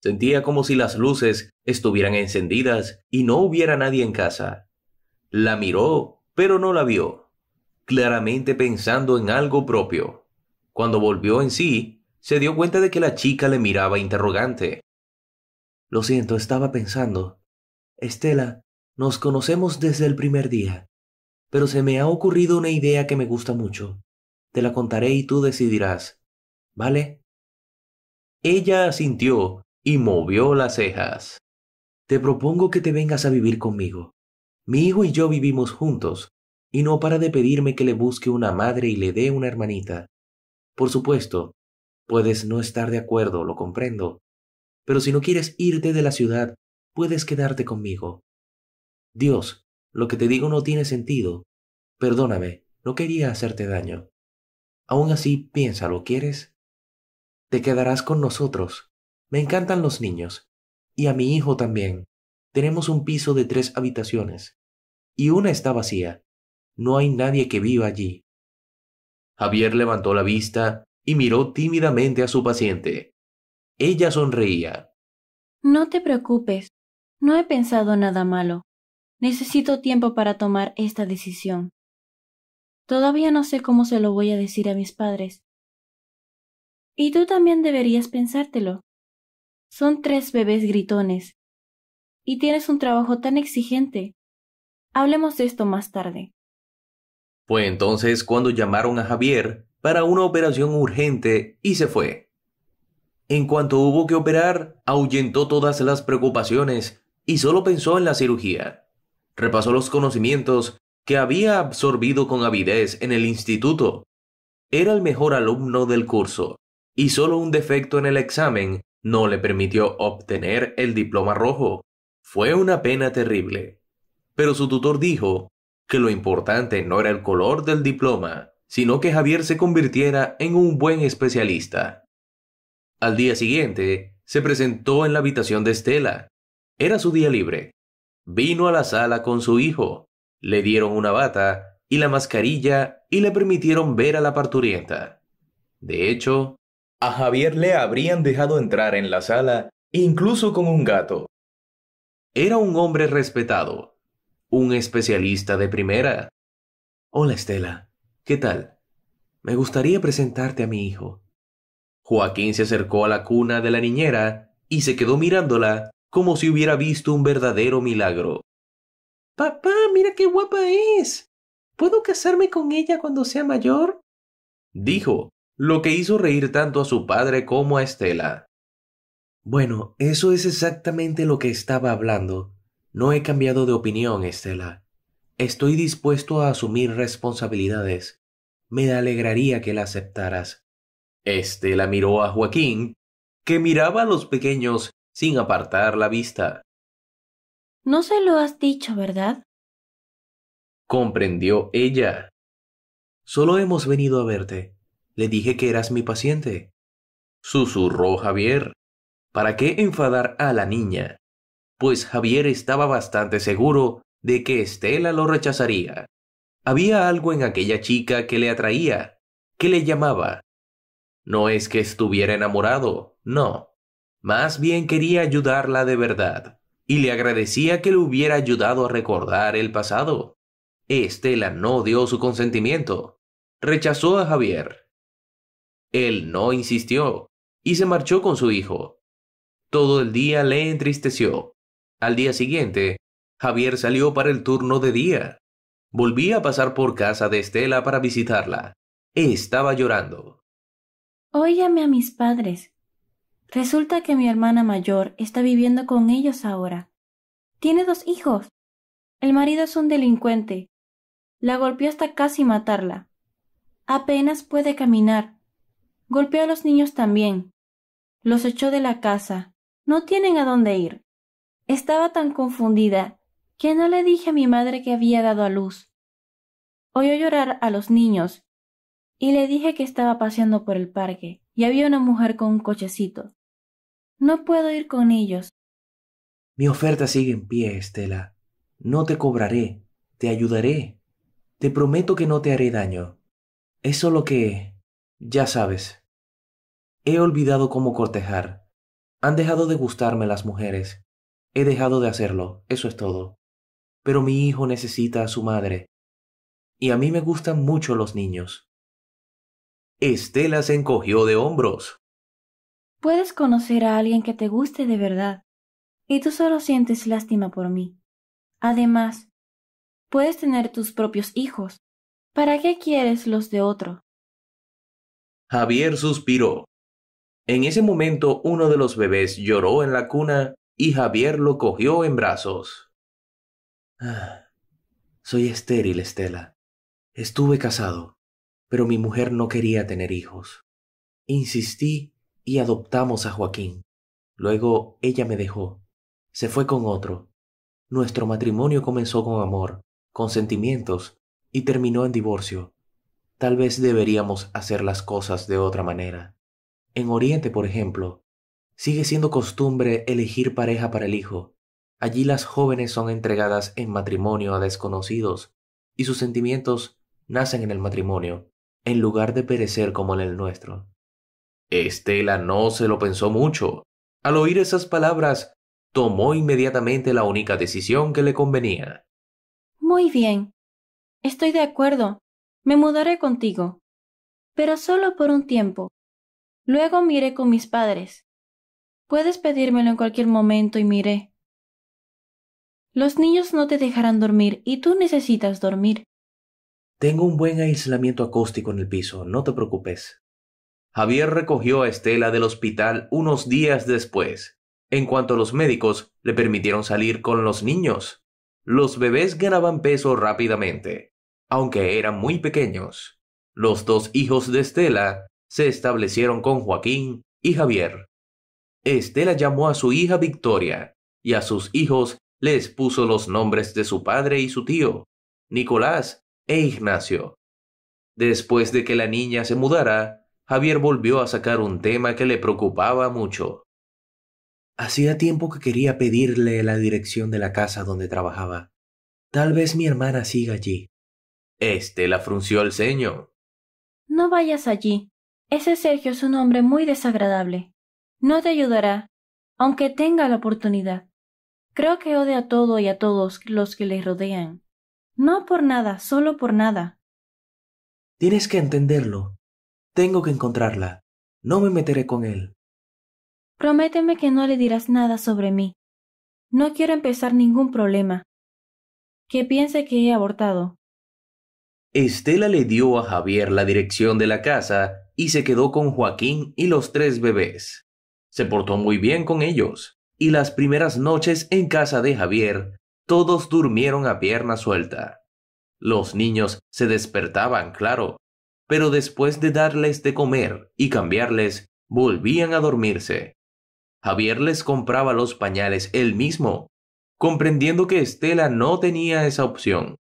Sentía como si las luces estuvieran encendidas y no hubiera nadie en casa. La miró, pero no la vio, claramente pensando en algo propio. Cuando volvió en sí, se dio cuenta de que la chica le miraba interrogante. Lo siento, estaba pensando. Estela, nos conocemos desde el primer día, pero se me ha ocurrido una idea que me gusta mucho. Te la contaré y tú decidirás. ¿Vale? Ella asintió y movió las cejas. Te propongo que te vengas a vivir conmigo. Mi hijo y yo vivimos juntos, y no para de pedirme que le busque una madre y le dé una hermanita. Por supuesto, puedes no estar de acuerdo, lo comprendo, pero si no quieres irte de la ciudad, puedes quedarte conmigo. Dios, lo que te digo no tiene sentido. Perdóname, no quería hacerte daño. Aún así, piénsalo, ¿quieres? te quedarás con nosotros. Me encantan los niños. Y a mi hijo también. Tenemos un piso de tres habitaciones. Y una está vacía. No hay nadie que viva allí. Javier levantó la vista y miró tímidamente a su paciente. Ella sonreía. No te preocupes. No he pensado nada malo. Necesito tiempo para tomar esta decisión. Todavía no sé cómo se lo voy a decir a mis padres, y tú también deberías pensártelo. Son tres bebés gritones. Y tienes un trabajo tan exigente. Hablemos de esto más tarde. Fue entonces cuando llamaron a Javier para una operación urgente y se fue. En cuanto hubo que operar, ahuyentó todas las preocupaciones y solo pensó en la cirugía. Repasó los conocimientos que había absorbido con avidez en el instituto. Era el mejor alumno del curso y solo un defecto en el examen no le permitió obtener el diploma rojo. Fue una pena terrible. Pero su tutor dijo que lo importante no era el color del diploma, sino que Javier se convirtiera en un buen especialista. Al día siguiente, se presentó en la habitación de Estela. Era su día libre. Vino a la sala con su hijo. Le dieron una bata y la mascarilla y le permitieron ver a la parturienta. De hecho, a Javier le habrían dejado entrar en la sala incluso con un gato. Era un hombre respetado, un especialista de primera. Hola Estela, ¿qué tal? Me gustaría presentarte a mi hijo. Joaquín se acercó a la cuna de la niñera y se quedó mirándola como si hubiera visto un verdadero milagro. Papá, mira qué guapa es. ¿Puedo casarme con ella cuando sea mayor? dijo, lo que hizo reír tanto a su padre como a Estela. Bueno, eso es exactamente lo que estaba hablando. No he cambiado de opinión, Estela. Estoy dispuesto a asumir responsabilidades. Me alegraría que la aceptaras. Estela miró a Joaquín, que miraba a los pequeños sin apartar la vista. No se lo has dicho, ¿verdad? Comprendió ella. Solo hemos venido a verte. Le dije que eras mi paciente. Susurró Javier. ¿Para qué enfadar a la niña? Pues Javier estaba bastante seguro de que Estela lo rechazaría. Había algo en aquella chica que le atraía, que le llamaba. No es que estuviera enamorado, no. Más bien quería ayudarla de verdad, y le agradecía que le hubiera ayudado a recordar el pasado. Estela no dio su consentimiento. Rechazó a Javier, él no insistió y se marchó con su hijo. Todo el día le entristeció. Al día siguiente, Javier salió para el turno de día. Volví a pasar por casa de Estela para visitarla. Estaba llorando. Óyame a mis padres. Resulta que mi hermana mayor está viviendo con ellos ahora. Tiene dos hijos. El marido es un delincuente. La golpeó hasta casi matarla. Apenas puede caminar. Golpeó a los niños también. Los echó de la casa. No tienen a dónde ir. Estaba tan confundida que no le dije a mi madre que había dado a luz. Oyó llorar a los niños y le dije que estaba paseando por el parque y había una mujer con un cochecito. No puedo ir con ellos. Mi oferta sigue en pie, Estela. No te cobraré, te ayudaré. Te prometo que no te haré daño. Es lo que... ya sabes, He olvidado cómo cortejar. Han dejado de gustarme las mujeres. He dejado de hacerlo, eso es todo. Pero mi hijo necesita a su madre. Y a mí me gustan mucho los niños. Estela se encogió de hombros. Puedes conocer a alguien que te guste de verdad, y tú solo sientes lástima por mí. Además, puedes tener tus propios hijos. ¿Para qué quieres los de otro? Javier suspiró. En ese momento uno de los bebés lloró en la cuna y Javier lo cogió en brazos. Ah, soy estéril, Estela. Estuve casado, pero mi mujer no quería tener hijos. Insistí y adoptamos a Joaquín. Luego ella me dejó. Se fue con otro. Nuestro matrimonio comenzó con amor, con sentimientos, y terminó en divorcio. Tal vez deberíamos hacer las cosas de otra manera. En Oriente, por ejemplo, sigue siendo costumbre elegir pareja para el hijo. Allí las jóvenes son entregadas en matrimonio a desconocidos y sus sentimientos nacen en el matrimonio, en lugar de perecer como en el nuestro. Estela no se lo pensó mucho. Al oír esas palabras, tomó inmediatamente la única decisión que le convenía. Muy bien. Estoy de acuerdo. Me mudaré contigo. Pero solo por un tiempo. Luego miré con mis padres. Puedes pedírmelo en cualquier momento y miré. Los niños no te dejarán dormir y tú necesitas dormir. Tengo un buen aislamiento acústico en el piso, no te preocupes. Javier recogió a Estela del hospital unos días después, en cuanto los médicos le permitieron salir con los niños. Los bebés ganaban peso rápidamente, aunque eran muy pequeños. Los dos hijos de Estela se establecieron con Joaquín y Javier. Estela llamó a su hija Victoria y a sus hijos les puso los nombres de su padre y su tío, Nicolás e Ignacio. Después de que la niña se mudara, Javier volvió a sacar un tema que le preocupaba mucho. Hacía tiempo que quería pedirle la dirección de la casa donde trabajaba. Tal vez mi hermana siga allí. Estela frunció el ceño. No vayas allí. Ese Sergio es un hombre muy desagradable. No te ayudará, aunque tenga la oportunidad. Creo que odia a todo y a todos los que le rodean. No por nada, solo por nada. Tienes que entenderlo. Tengo que encontrarla. No me meteré con él. Prométeme que no le dirás nada sobre mí. No quiero empezar ningún problema. Que piense que he abortado. Estela le dio a Javier la dirección de la casa y se quedó con Joaquín y los tres bebés. Se portó muy bien con ellos, y las primeras noches en casa de Javier, todos durmieron a pierna suelta. Los niños se despertaban, claro, pero después de darles de comer y cambiarles, volvían a dormirse. Javier les compraba los pañales él mismo, comprendiendo que Estela no tenía esa opción.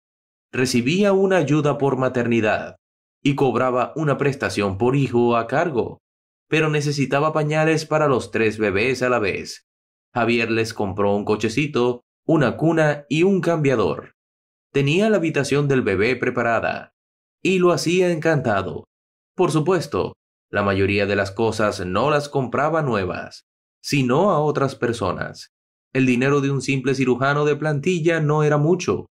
Recibía una ayuda por maternidad, y cobraba una prestación por hijo a cargo, pero necesitaba pañales para los tres bebés a la vez. Javier les compró un cochecito, una cuna y un cambiador. Tenía la habitación del bebé preparada, y lo hacía encantado. Por supuesto, la mayoría de las cosas no las compraba nuevas, sino a otras personas. El dinero de un simple cirujano de plantilla no era mucho.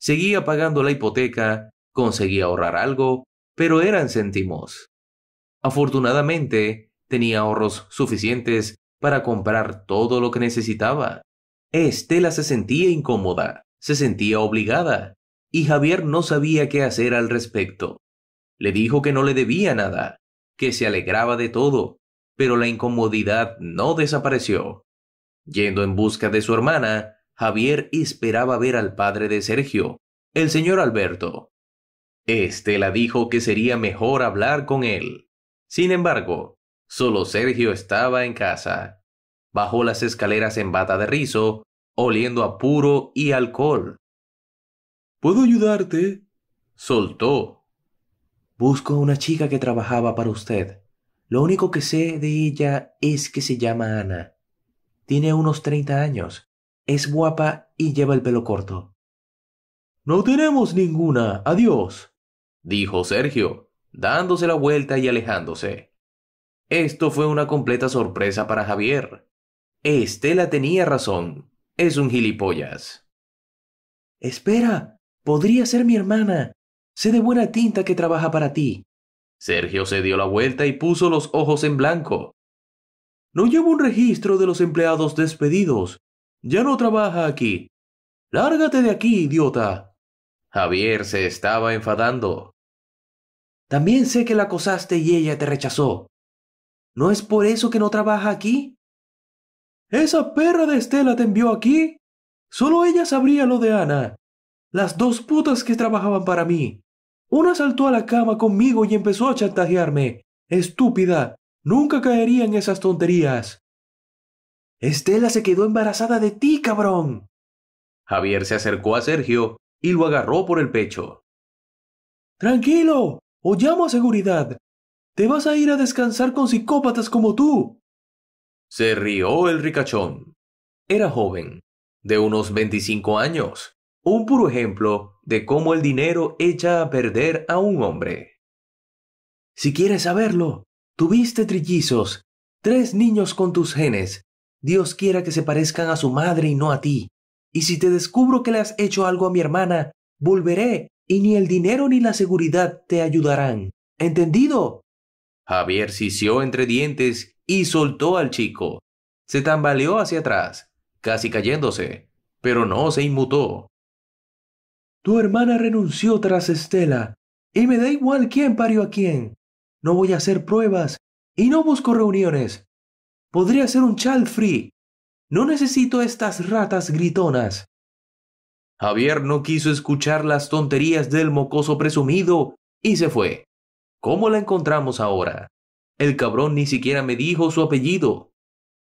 Seguía pagando la hipoteca Conseguía ahorrar algo, pero eran céntimos. Afortunadamente, tenía ahorros suficientes para comprar todo lo que necesitaba. Estela se sentía incómoda, se sentía obligada, y Javier no sabía qué hacer al respecto. Le dijo que no le debía nada, que se alegraba de todo, pero la incomodidad no desapareció. Yendo en busca de su hermana, Javier esperaba ver al padre de Sergio, el señor Alberto, Estela dijo que sería mejor hablar con él. Sin embargo, solo Sergio estaba en casa. Bajó las escaleras en bata de rizo, oliendo a puro y alcohol. ¿Puedo ayudarte? soltó. Busco a una chica que trabajaba para usted. Lo único que sé de ella es que se llama Ana. Tiene unos 30 años, es guapa y lleva el pelo corto. No tenemos ninguna. Adiós dijo Sergio, dándose la vuelta y alejándose. Esto fue una completa sorpresa para Javier. Estela tenía razón. Es un gilipollas. Espera, podría ser mi hermana. Sé de buena tinta que trabaja para ti. Sergio se dio la vuelta y puso los ojos en blanco. No llevo un registro de los empleados despedidos. Ya no trabaja aquí. Lárgate de aquí, idiota. Javier se estaba enfadando. También sé que la acosaste y ella te rechazó. ¿No es por eso que no trabaja aquí? Esa perra de Estela te envió aquí. Solo ella sabría lo de Ana. Las dos putas que trabajaban para mí. Una saltó a la cama conmigo y empezó a chantajearme. Estúpida. Nunca caería en esas tonterías. Estela se quedó embarazada de ti, cabrón. Javier se acercó a Sergio y lo agarró por el pecho. Tranquilo, o llamo a seguridad. Te vas a ir a descansar con psicópatas como tú. Se rió el ricachón. Era joven, de unos veinticinco años, un puro ejemplo de cómo el dinero echa a perder a un hombre. Si quieres saberlo, tuviste trillizos, tres niños con tus genes. Dios quiera que se parezcan a su madre y no a ti. Y si te descubro que le has hecho algo a mi hermana, volveré y ni el dinero ni la seguridad te ayudarán. ¿Entendido? Javier sisió entre dientes y soltó al chico. Se tambaleó hacia atrás, casi cayéndose, pero no se inmutó. Tu hermana renunció tras Estela, y me da igual quién parió a quién. No voy a hacer pruebas y no busco reuniones. Podría ser un child free. No necesito estas ratas gritonas. Javier no quiso escuchar las tonterías del mocoso presumido y se fue. ¿Cómo la encontramos ahora? El cabrón ni siquiera me dijo su apellido.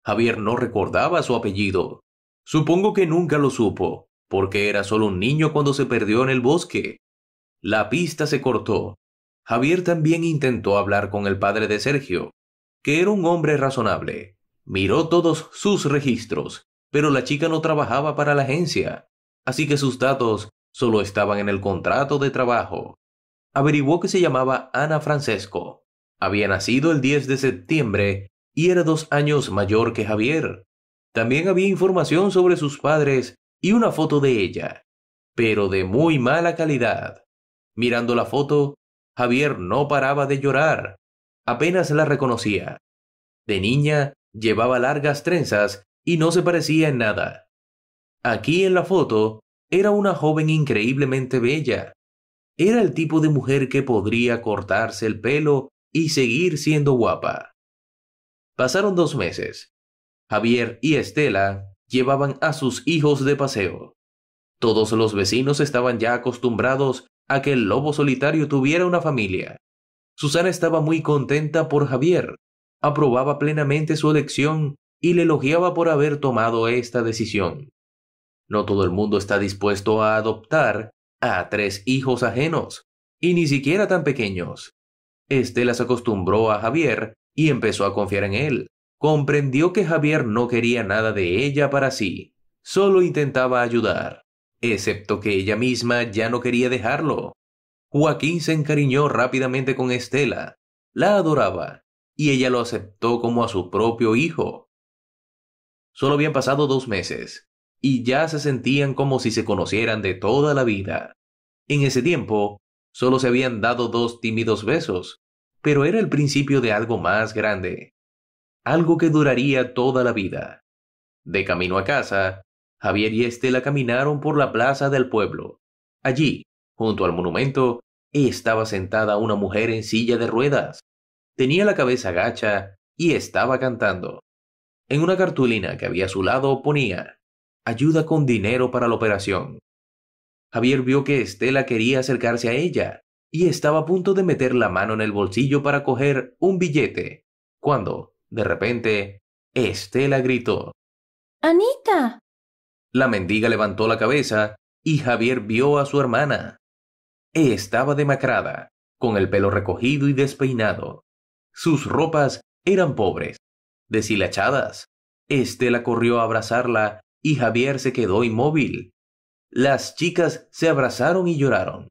Javier no recordaba su apellido. Supongo que nunca lo supo, porque era solo un niño cuando se perdió en el bosque. La pista se cortó. Javier también intentó hablar con el padre de Sergio, que era un hombre razonable. Miró todos sus registros, pero la chica no trabajaba para la agencia así que sus datos solo estaban en el contrato de trabajo. Averiguó que se llamaba Ana Francesco. Había nacido el 10 de septiembre y era dos años mayor que Javier. También había información sobre sus padres y una foto de ella, pero de muy mala calidad. Mirando la foto, Javier no paraba de llorar. Apenas la reconocía. De niña, llevaba largas trenzas y no se parecía en nada. Aquí en la foto era una joven increíblemente bella. Era el tipo de mujer que podría cortarse el pelo y seguir siendo guapa. Pasaron dos meses. Javier y Estela llevaban a sus hijos de paseo. Todos los vecinos estaban ya acostumbrados a que el lobo solitario tuviera una familia. Susana estaba muy contenta por Javier, aprobaba plenamente su elección y le elogiaba por haber tomado esta decisión. No todo el mundo está dispuesto a adoptar a tres hijos ajenos, y ni siquiera tan pequeños. Estela se acostumbró a Javier y empezó a confiar en él. Comprendió que Javier no quería nada de ella para sí, solo intentaba ayudar, excepto que ella misma ya no quería dejarlo. Joaquín se encariñó rápidamente con Estela, la adoraba, y ella lo aceptó como a su propio hijo. Solo habían pasado dos meses, y ya se sentían como si se conocieran de toda la vida. En ese tiempo, solo se habían dado dos tímidos besos, pero era el principio de algo más grande, algo que duraría toda la vida. De camino a casa, Javier y Estela caminaron por la plaza del pueblo. Allí, junto al monumento, estaba sentada una mujer en silla de ruedas. Tenía la cabeza gacha y estaba cantando. En una cartulina que había a su lado ponía ayuda con dinero para la operación. Javier vio que Estela quería acercarse a ella y estaba a punto de meter la mano en el bolsillo para coger un billete, cuando, de repente, Estela gritó. ¡Anita! La mendiga levantó la cabeza y Javier vio a su hermana. Estaba demacrada, con el pelo recogido y despeinado. Sus ropas eran pobres, deshilachadas. Estela corrió a abrazarla y Javier se quedó inmóvil. Las chicas se abrazaron y lloraron.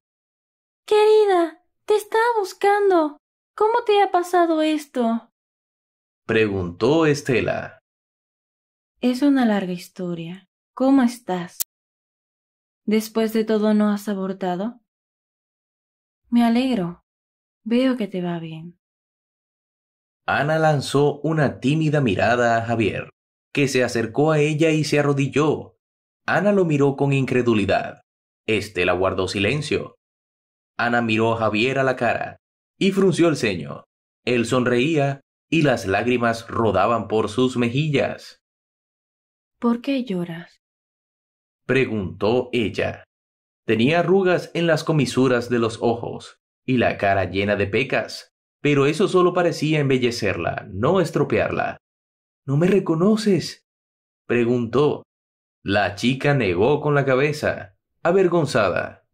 Querida, te estaba buscando. ¿Cómo te ha pasado esto? preguntó Estela. Es una larga historia. ¿Cómo estás? Después de todo, ¿no has abortado? Me alegro. Veo que te va bien. Ana lanzó una tímida mirada a Javier que se acercó a ella y se arrodilló. Ana lo miró con incredulidad. Este la guardó silencio. Ana miró a Javier a la cara y frunció el ceño. Él sonreía y las lágrimas rodaban por sus mejillas. ¿Por qué lloras? preguntó ella. Tenía arrugas en las comisuras de los ojos y la cara llena de pecas, pero eso solo parecía embellecerla, no estropearla. ¿No me reconoces? preguntó. La chica negó con la cabeza, avergonzada.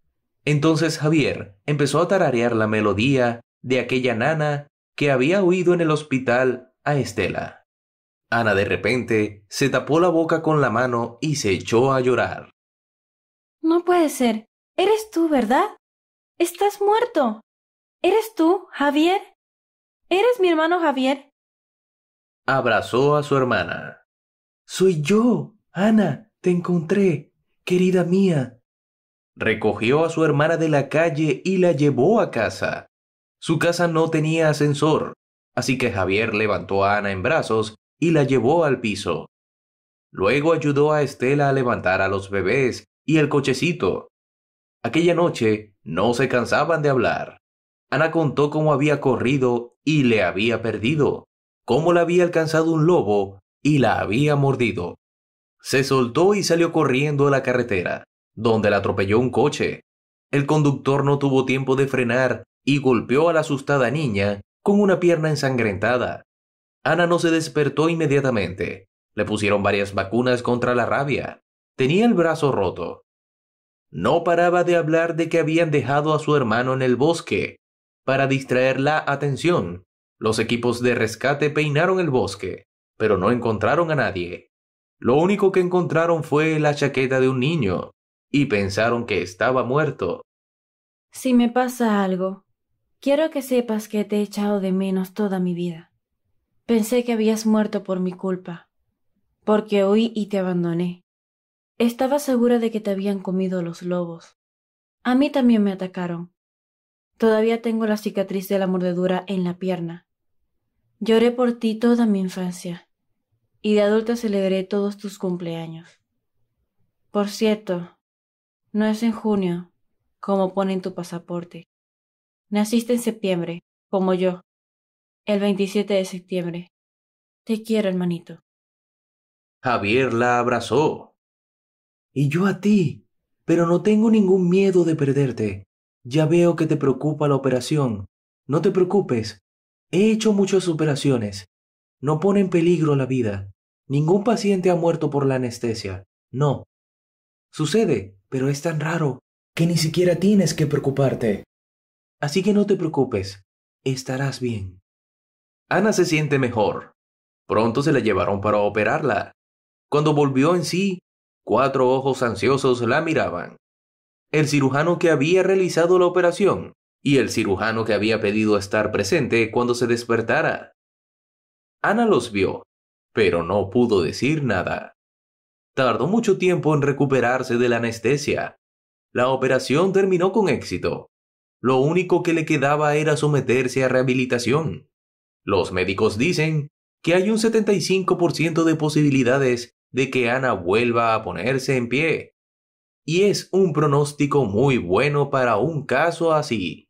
Entonces Javier empezó a tararear la melodía de aquella nana que había oído en el hospital a Estela. Ana de repente se tapó la boca con la mano y se echó a llorar. No puede ser. Eres tú, ¿verdad? Estás muerto. ¿Eres tú, Javier? ¿Eres mi hermano Javier? Abrazó a su hermana. Soy yo, Ana, te encontré, querida mía. Recogió a su hermana de la calle y la llevó a casa. Su casa no tenía ascensor, así que Javier levantó a Ana en brazos y la llevó al piso. Luego ayudó a Estela a levantar a los bebés y el cochecito. Aquella noche no se cansaban de hablar. Ana contó cómo había corrido y le había perdido cómo la había alcanzado un lobo y la había mordido. Se soltó y salió corriendo a la carretera, donde la atropelló un coche. El conductor no tuvo tiempo de frenar y golpeó a la asustada niña con una pierna ensangrentada. Ana no se despertó inmediatamente. Le pusieron varias vacunas contra la rabia. Tenía el brazo roto. No paraba de hablar de que habían dejado a su hermano en el bosque para distraer la atención los equipos de rescate peinaron el bosque, pero no encontraron a nadie. Lo único que encontraron fue la chaqueta de un niño, y pensaron que estaba muerto. Si me pasa algo, quiero que sepas que te he echado de menos toda mi vida. Pensé que habías muerto por mi culpa, porque huí y te abandoné. Estaba segura de que te habían comido los lobos. A mí también me atacaron. Todavía tengo la cicatriz de la mordedura en la pierna. Lloré por ti toda mi infancia y de adulta celebré todos tus cumpleaños. Por cierto, no es en junio, como pone en tu pasaporte. Naciste en septiembre, como yo, el 27 de septiembre. Te quiero, hermanito. Javier la abrazó. Y yo a ti, pero no tengo ningún miedo de perderte. Ya veo que te preocupa la operación. No te preocupes, He hecho muchas operaciones. No pone en peligro la vida. Ningún paciente ha muerto por la anestesia. No. Sucede, pero es tan raro que ni siquiera tienes que preocuparte. Así que no te preocupes. Estarás bien. Ana se siente mejor. Pronto se la llevaron para operarla. Cuando volvió en sí, cuatro ojos ansiosos la miraban. El cirujano que había realizado la operación y el cirujano que había pedido estar presente cuando se despertara. Ana los vio, pero no pudo decir nada. Tardó mucho tiempo en recuperarse de la anestesia. La operación terminó con éxito. Lo único que le quedaba era someterse a rehabilitación. Los médicos dicen que hay un 75% de posibilidades de que Ana vuelva a ponerse en pie. Y es un pronóstico muy bueno para un caso así.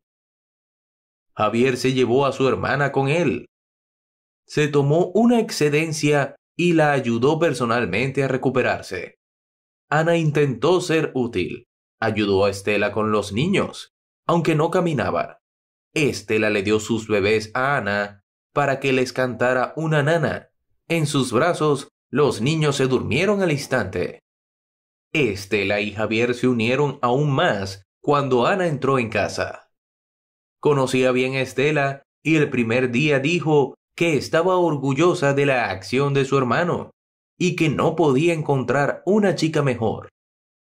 Javier se llevó a su hermana con él. Se tomó una excedencia y la ayudó personalmente a recuperarse. Ana intentó ser útil. Ayudó a Estela con los niños, aunque no caminaba. Estela le dio sus bebés a Ana para que les cantara una nana. En sus brazos, los niños se durmieron al instante. Estela y Javier se unieron aún más cuando Ana entró en casa. Conocía bien a Estela y el primer día dijo que estaba orgullosa de la acción de su hermano y que no podía encontrar una chica mejor.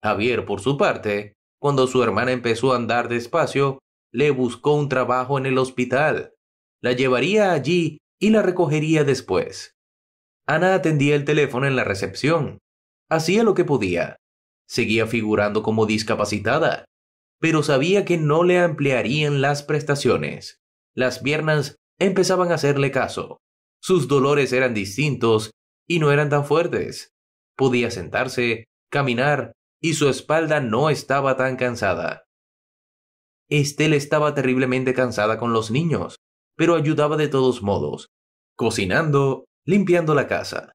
Javier, por su parte, cuando su hermana empezó a andar despacio, le buscó un trabajo en el hospital. La llevaría allí y la recogería después. Ana atendía el teléfono en la recepción. Hacía lo que podía. Seguía figurando como discapacitada, pero sabía que no le ampliarían las prestaciones. Las piernas empezaban a hacerle caso. Sus dolores eran distintos y no eran tan fuertes. Podía sentarse, caminar, y su espalda no estaba tan cansada. Estelle estaba terriblemente cansada con los niños, pero ayudaba de todos modos, cocinando, limpiando la casa.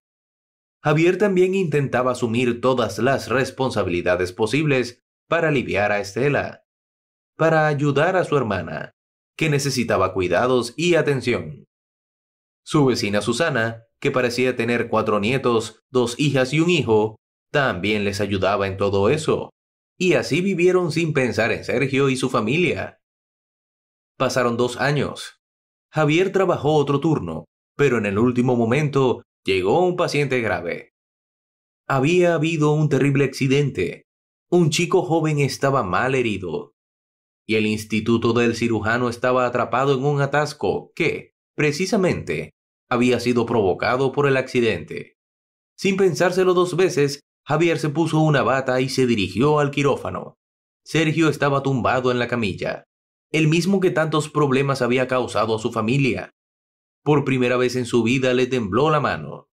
Javier también intentaba asumir todas las responsabilidades posibles para aliviar a Estela, para ayudar a su hermana, que necesitaba cuidados y atención. Su vecina Susana, que parecía tener cuatro nietos, dos hijas y un hijo, también les ayudaba en todo eso, y así vivieron sin pensar en Sergio y su familia. Pasaron dos años. Javier trabajó otro turno, pero en el último momento llegó un paciente grave. Había habido un terrible accidente un chico joven estaba mal herido y el instituto del cirujano estaba atrapado en un atasco que, precisamente, había sido provocado por el accidente. Sin pensárselo dos veces, Javier se puso una bata y se dirigió al quirófano. Sergio estaba tumbado en la camilla, el mismo que tantos problemas había causado a su familia. Por primera vez en su vida le tembló la mano.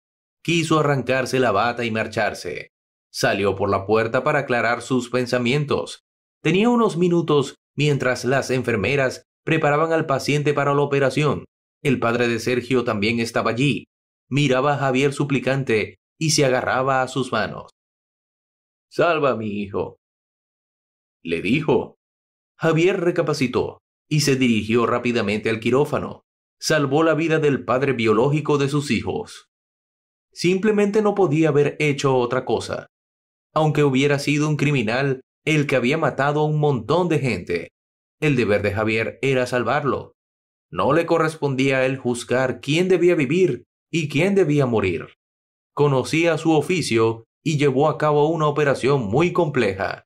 Quiso arrancarse la bata y marcharse, Salió por la puerta para aclarar sus pensamientos. Tenía unos minutos mientras las enfermeras preparaban al paciente para la operación. El padre de Sergio también estaba allí. Miraba a Javier suplicante y se agarraba a sus manos. Salva a mi hijo. Le dijo. Javier recapacitó y se dirigió rápidamente al quirófano. Salvó la vida del padre biológico de sus hijos. Simplemente no podía haber hecho otra cosa aunque hubiera sido un criminal el que había matado a un montón de gente. El deber de Javier era salvarlo. No le correspondía a él juzgar quién debía vivir y quién debía morir. Conocía su oficio y llevó a cabo una operación muy compleja.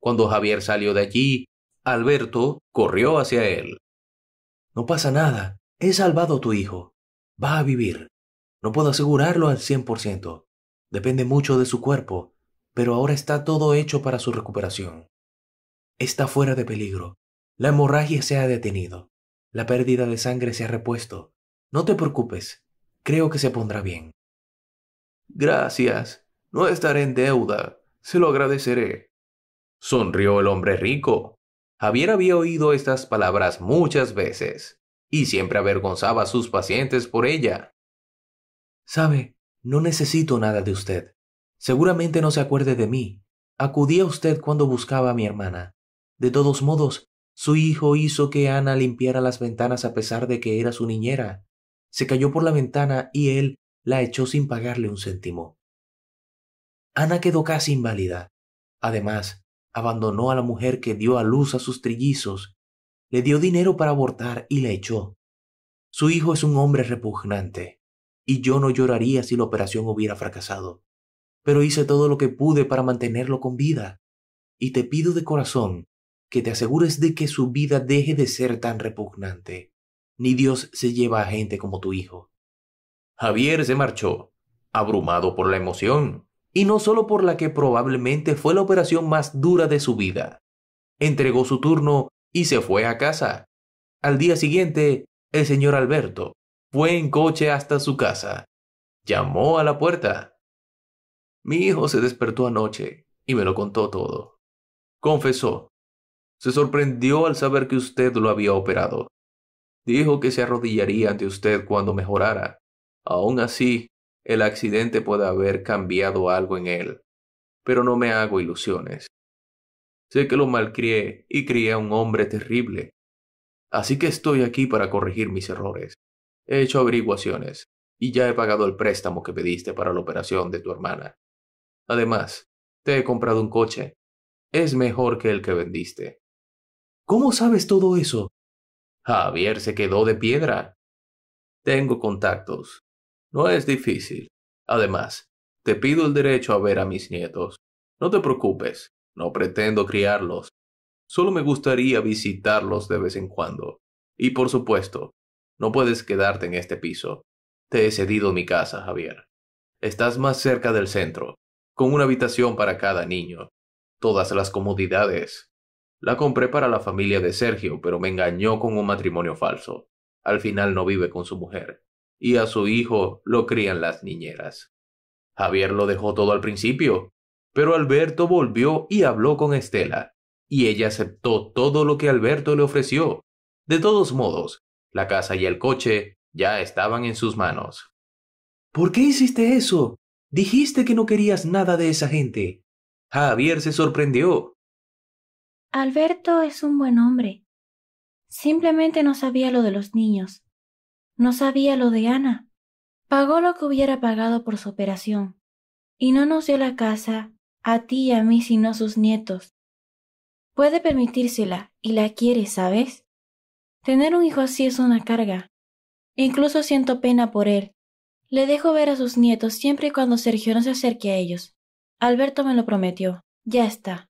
Cuando Javier salió de allí, Alberto corrió hacia él. No pasa nada, he salvado a tu hijo. Va a vivir. No puedo asegurarlo al cien por ciento. Depende mucho de su cuerpo, pero ahora está todo hecho para su recuperación. Está fuera de peligro. La hemorragia se ha detenido. La pérdida de sangre se ha repuesto. No te preocupes. Creo que se pondrá bien. Gracias. No estaré en deuda. Se lo agradeceré. Sonrió el hombre rico. Javier había oído estas palabras muchas veces, y siempre avergonzaba a sus pacientes por ella. Sabe, no necesito nada de usted. Seguramente no se acuerde de mí. Acudí a usted cuando buscaba a mi hermana. De todos modos, su hijo hizo que Ana limpiara las ventanas a pesar de que era su niñera. Se cayó por la ventana y él la echó sin pagarle un céntimo. Ana quedó casi inválida. Además, abandonó a la mujer que dio a luz a sus trillizos, le dio dinero para abortar y la echó. Su hijo es un hombre repugnante, y yo no lloraría si la operación hubiera fracasado pero hice todo lo que pude para mantenerlo con vida. Y te pido de corazón que te asegures de que su vida deje de ser tan repugnante. Ni Dios se lleva a gente como tu hijo. Javier se marchó, abrumado por la emoción, y no solo por la que probablemente fue la operación más dura de su vida. Entregó su turno y se fue a casa. Al día siguiente, el señor Alberto fue en coche hasta su casa. Llamó a la puerta mi hijo se despertó anoche y me lo contó todo. Confesó. Se sorprendió al saber que usted lo había operado. Dijo que se arrodillaría ante usted cuando mejorara. Aún así, el accidente puede haber cambiado algo en él. Pero no me hago ilusiones. Sé que lo malcrié y crié a un hombre terrible. Así que estoy aquí para corregir mis errores. He hecho averiguaciones y ya he pagado el préstamo que pediste para la operación de tu hermana. Además, te he comprado un coche. Es mejor que el que vendiste. ¿Cómo sabes todo eso? Javier se quedó de piedra. Tengo contactos. No es difícil. Además, te pido el derecho a ver a mis nietos. No te preocupes, no pretendo criarlos. Solo me gustaría visitarlos de vez en cuando. Y por supuesto, no puedes quedarte en este piso. Te he cedido mi casa, Javier. Estás más cerca del centro con una habitación para cada niño, todas las comodidades. La compré para la familia de Sergio, pero me engañó con un matrimonio falso. Al final no vive con su mujer, y a su hijo lo crían las niñeras. Javier lo dejó todo al principio, pero Alberto volvió y habló con Estela, y ella aceptó todo lo que Alberto le ofreció. De todos modos, la casa y el coche ya estaban en sus manos. ¿Por qué hiciste eso? Dijiste que no querías nada de esa gente. Javier se sorprendió. Alberto es un buen hombre. Simplemente no sabía lo de los niños. No sabía lo de Ana. Pagó lo que hubiera pagado por su operación. Y no nos dio la casa, a ti y a mí, sino a sus nietos. Puede permitírsela, y la quiere, ¿sabes? Tener un hijo así es una carga. Incluso siento pena por él, le dejo ver a sus nietos siempre y cuando Sergio no se acerque a ellos. Alberto me lo prometió. Ya está.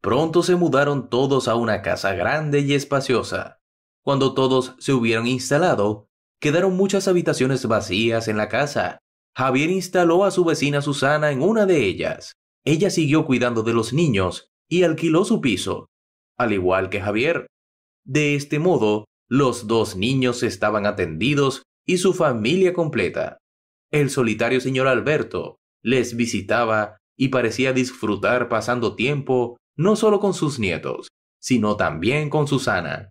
Pronto se mudaron todos a una casa grande y espaciosa. Cuando todos se hubieron instalado, quedaron muchas habitaciones vacías en la casa. Javier instaló a su vecina Susana en una de ellas. Ella siguió cuidando de los niños y alquiló su piso, al igual que Javier. De este modo, los dos niños estaban atendidos y su familia completa. El solitario señor Alberto les visitaba y parecía disfrutar pasando tiempo no solo con sus nietos, sino también con Susana.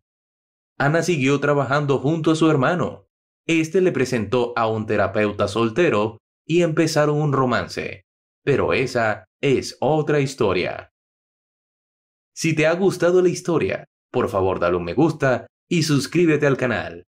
Ana siguió trabajando junto a su hermano. Este le presentó a un terapeuta soltero y empezaron un romance. Pero esa es otra historia. Si te ha gustado la historia, por favor dale un me gusta y suscríbete al canal.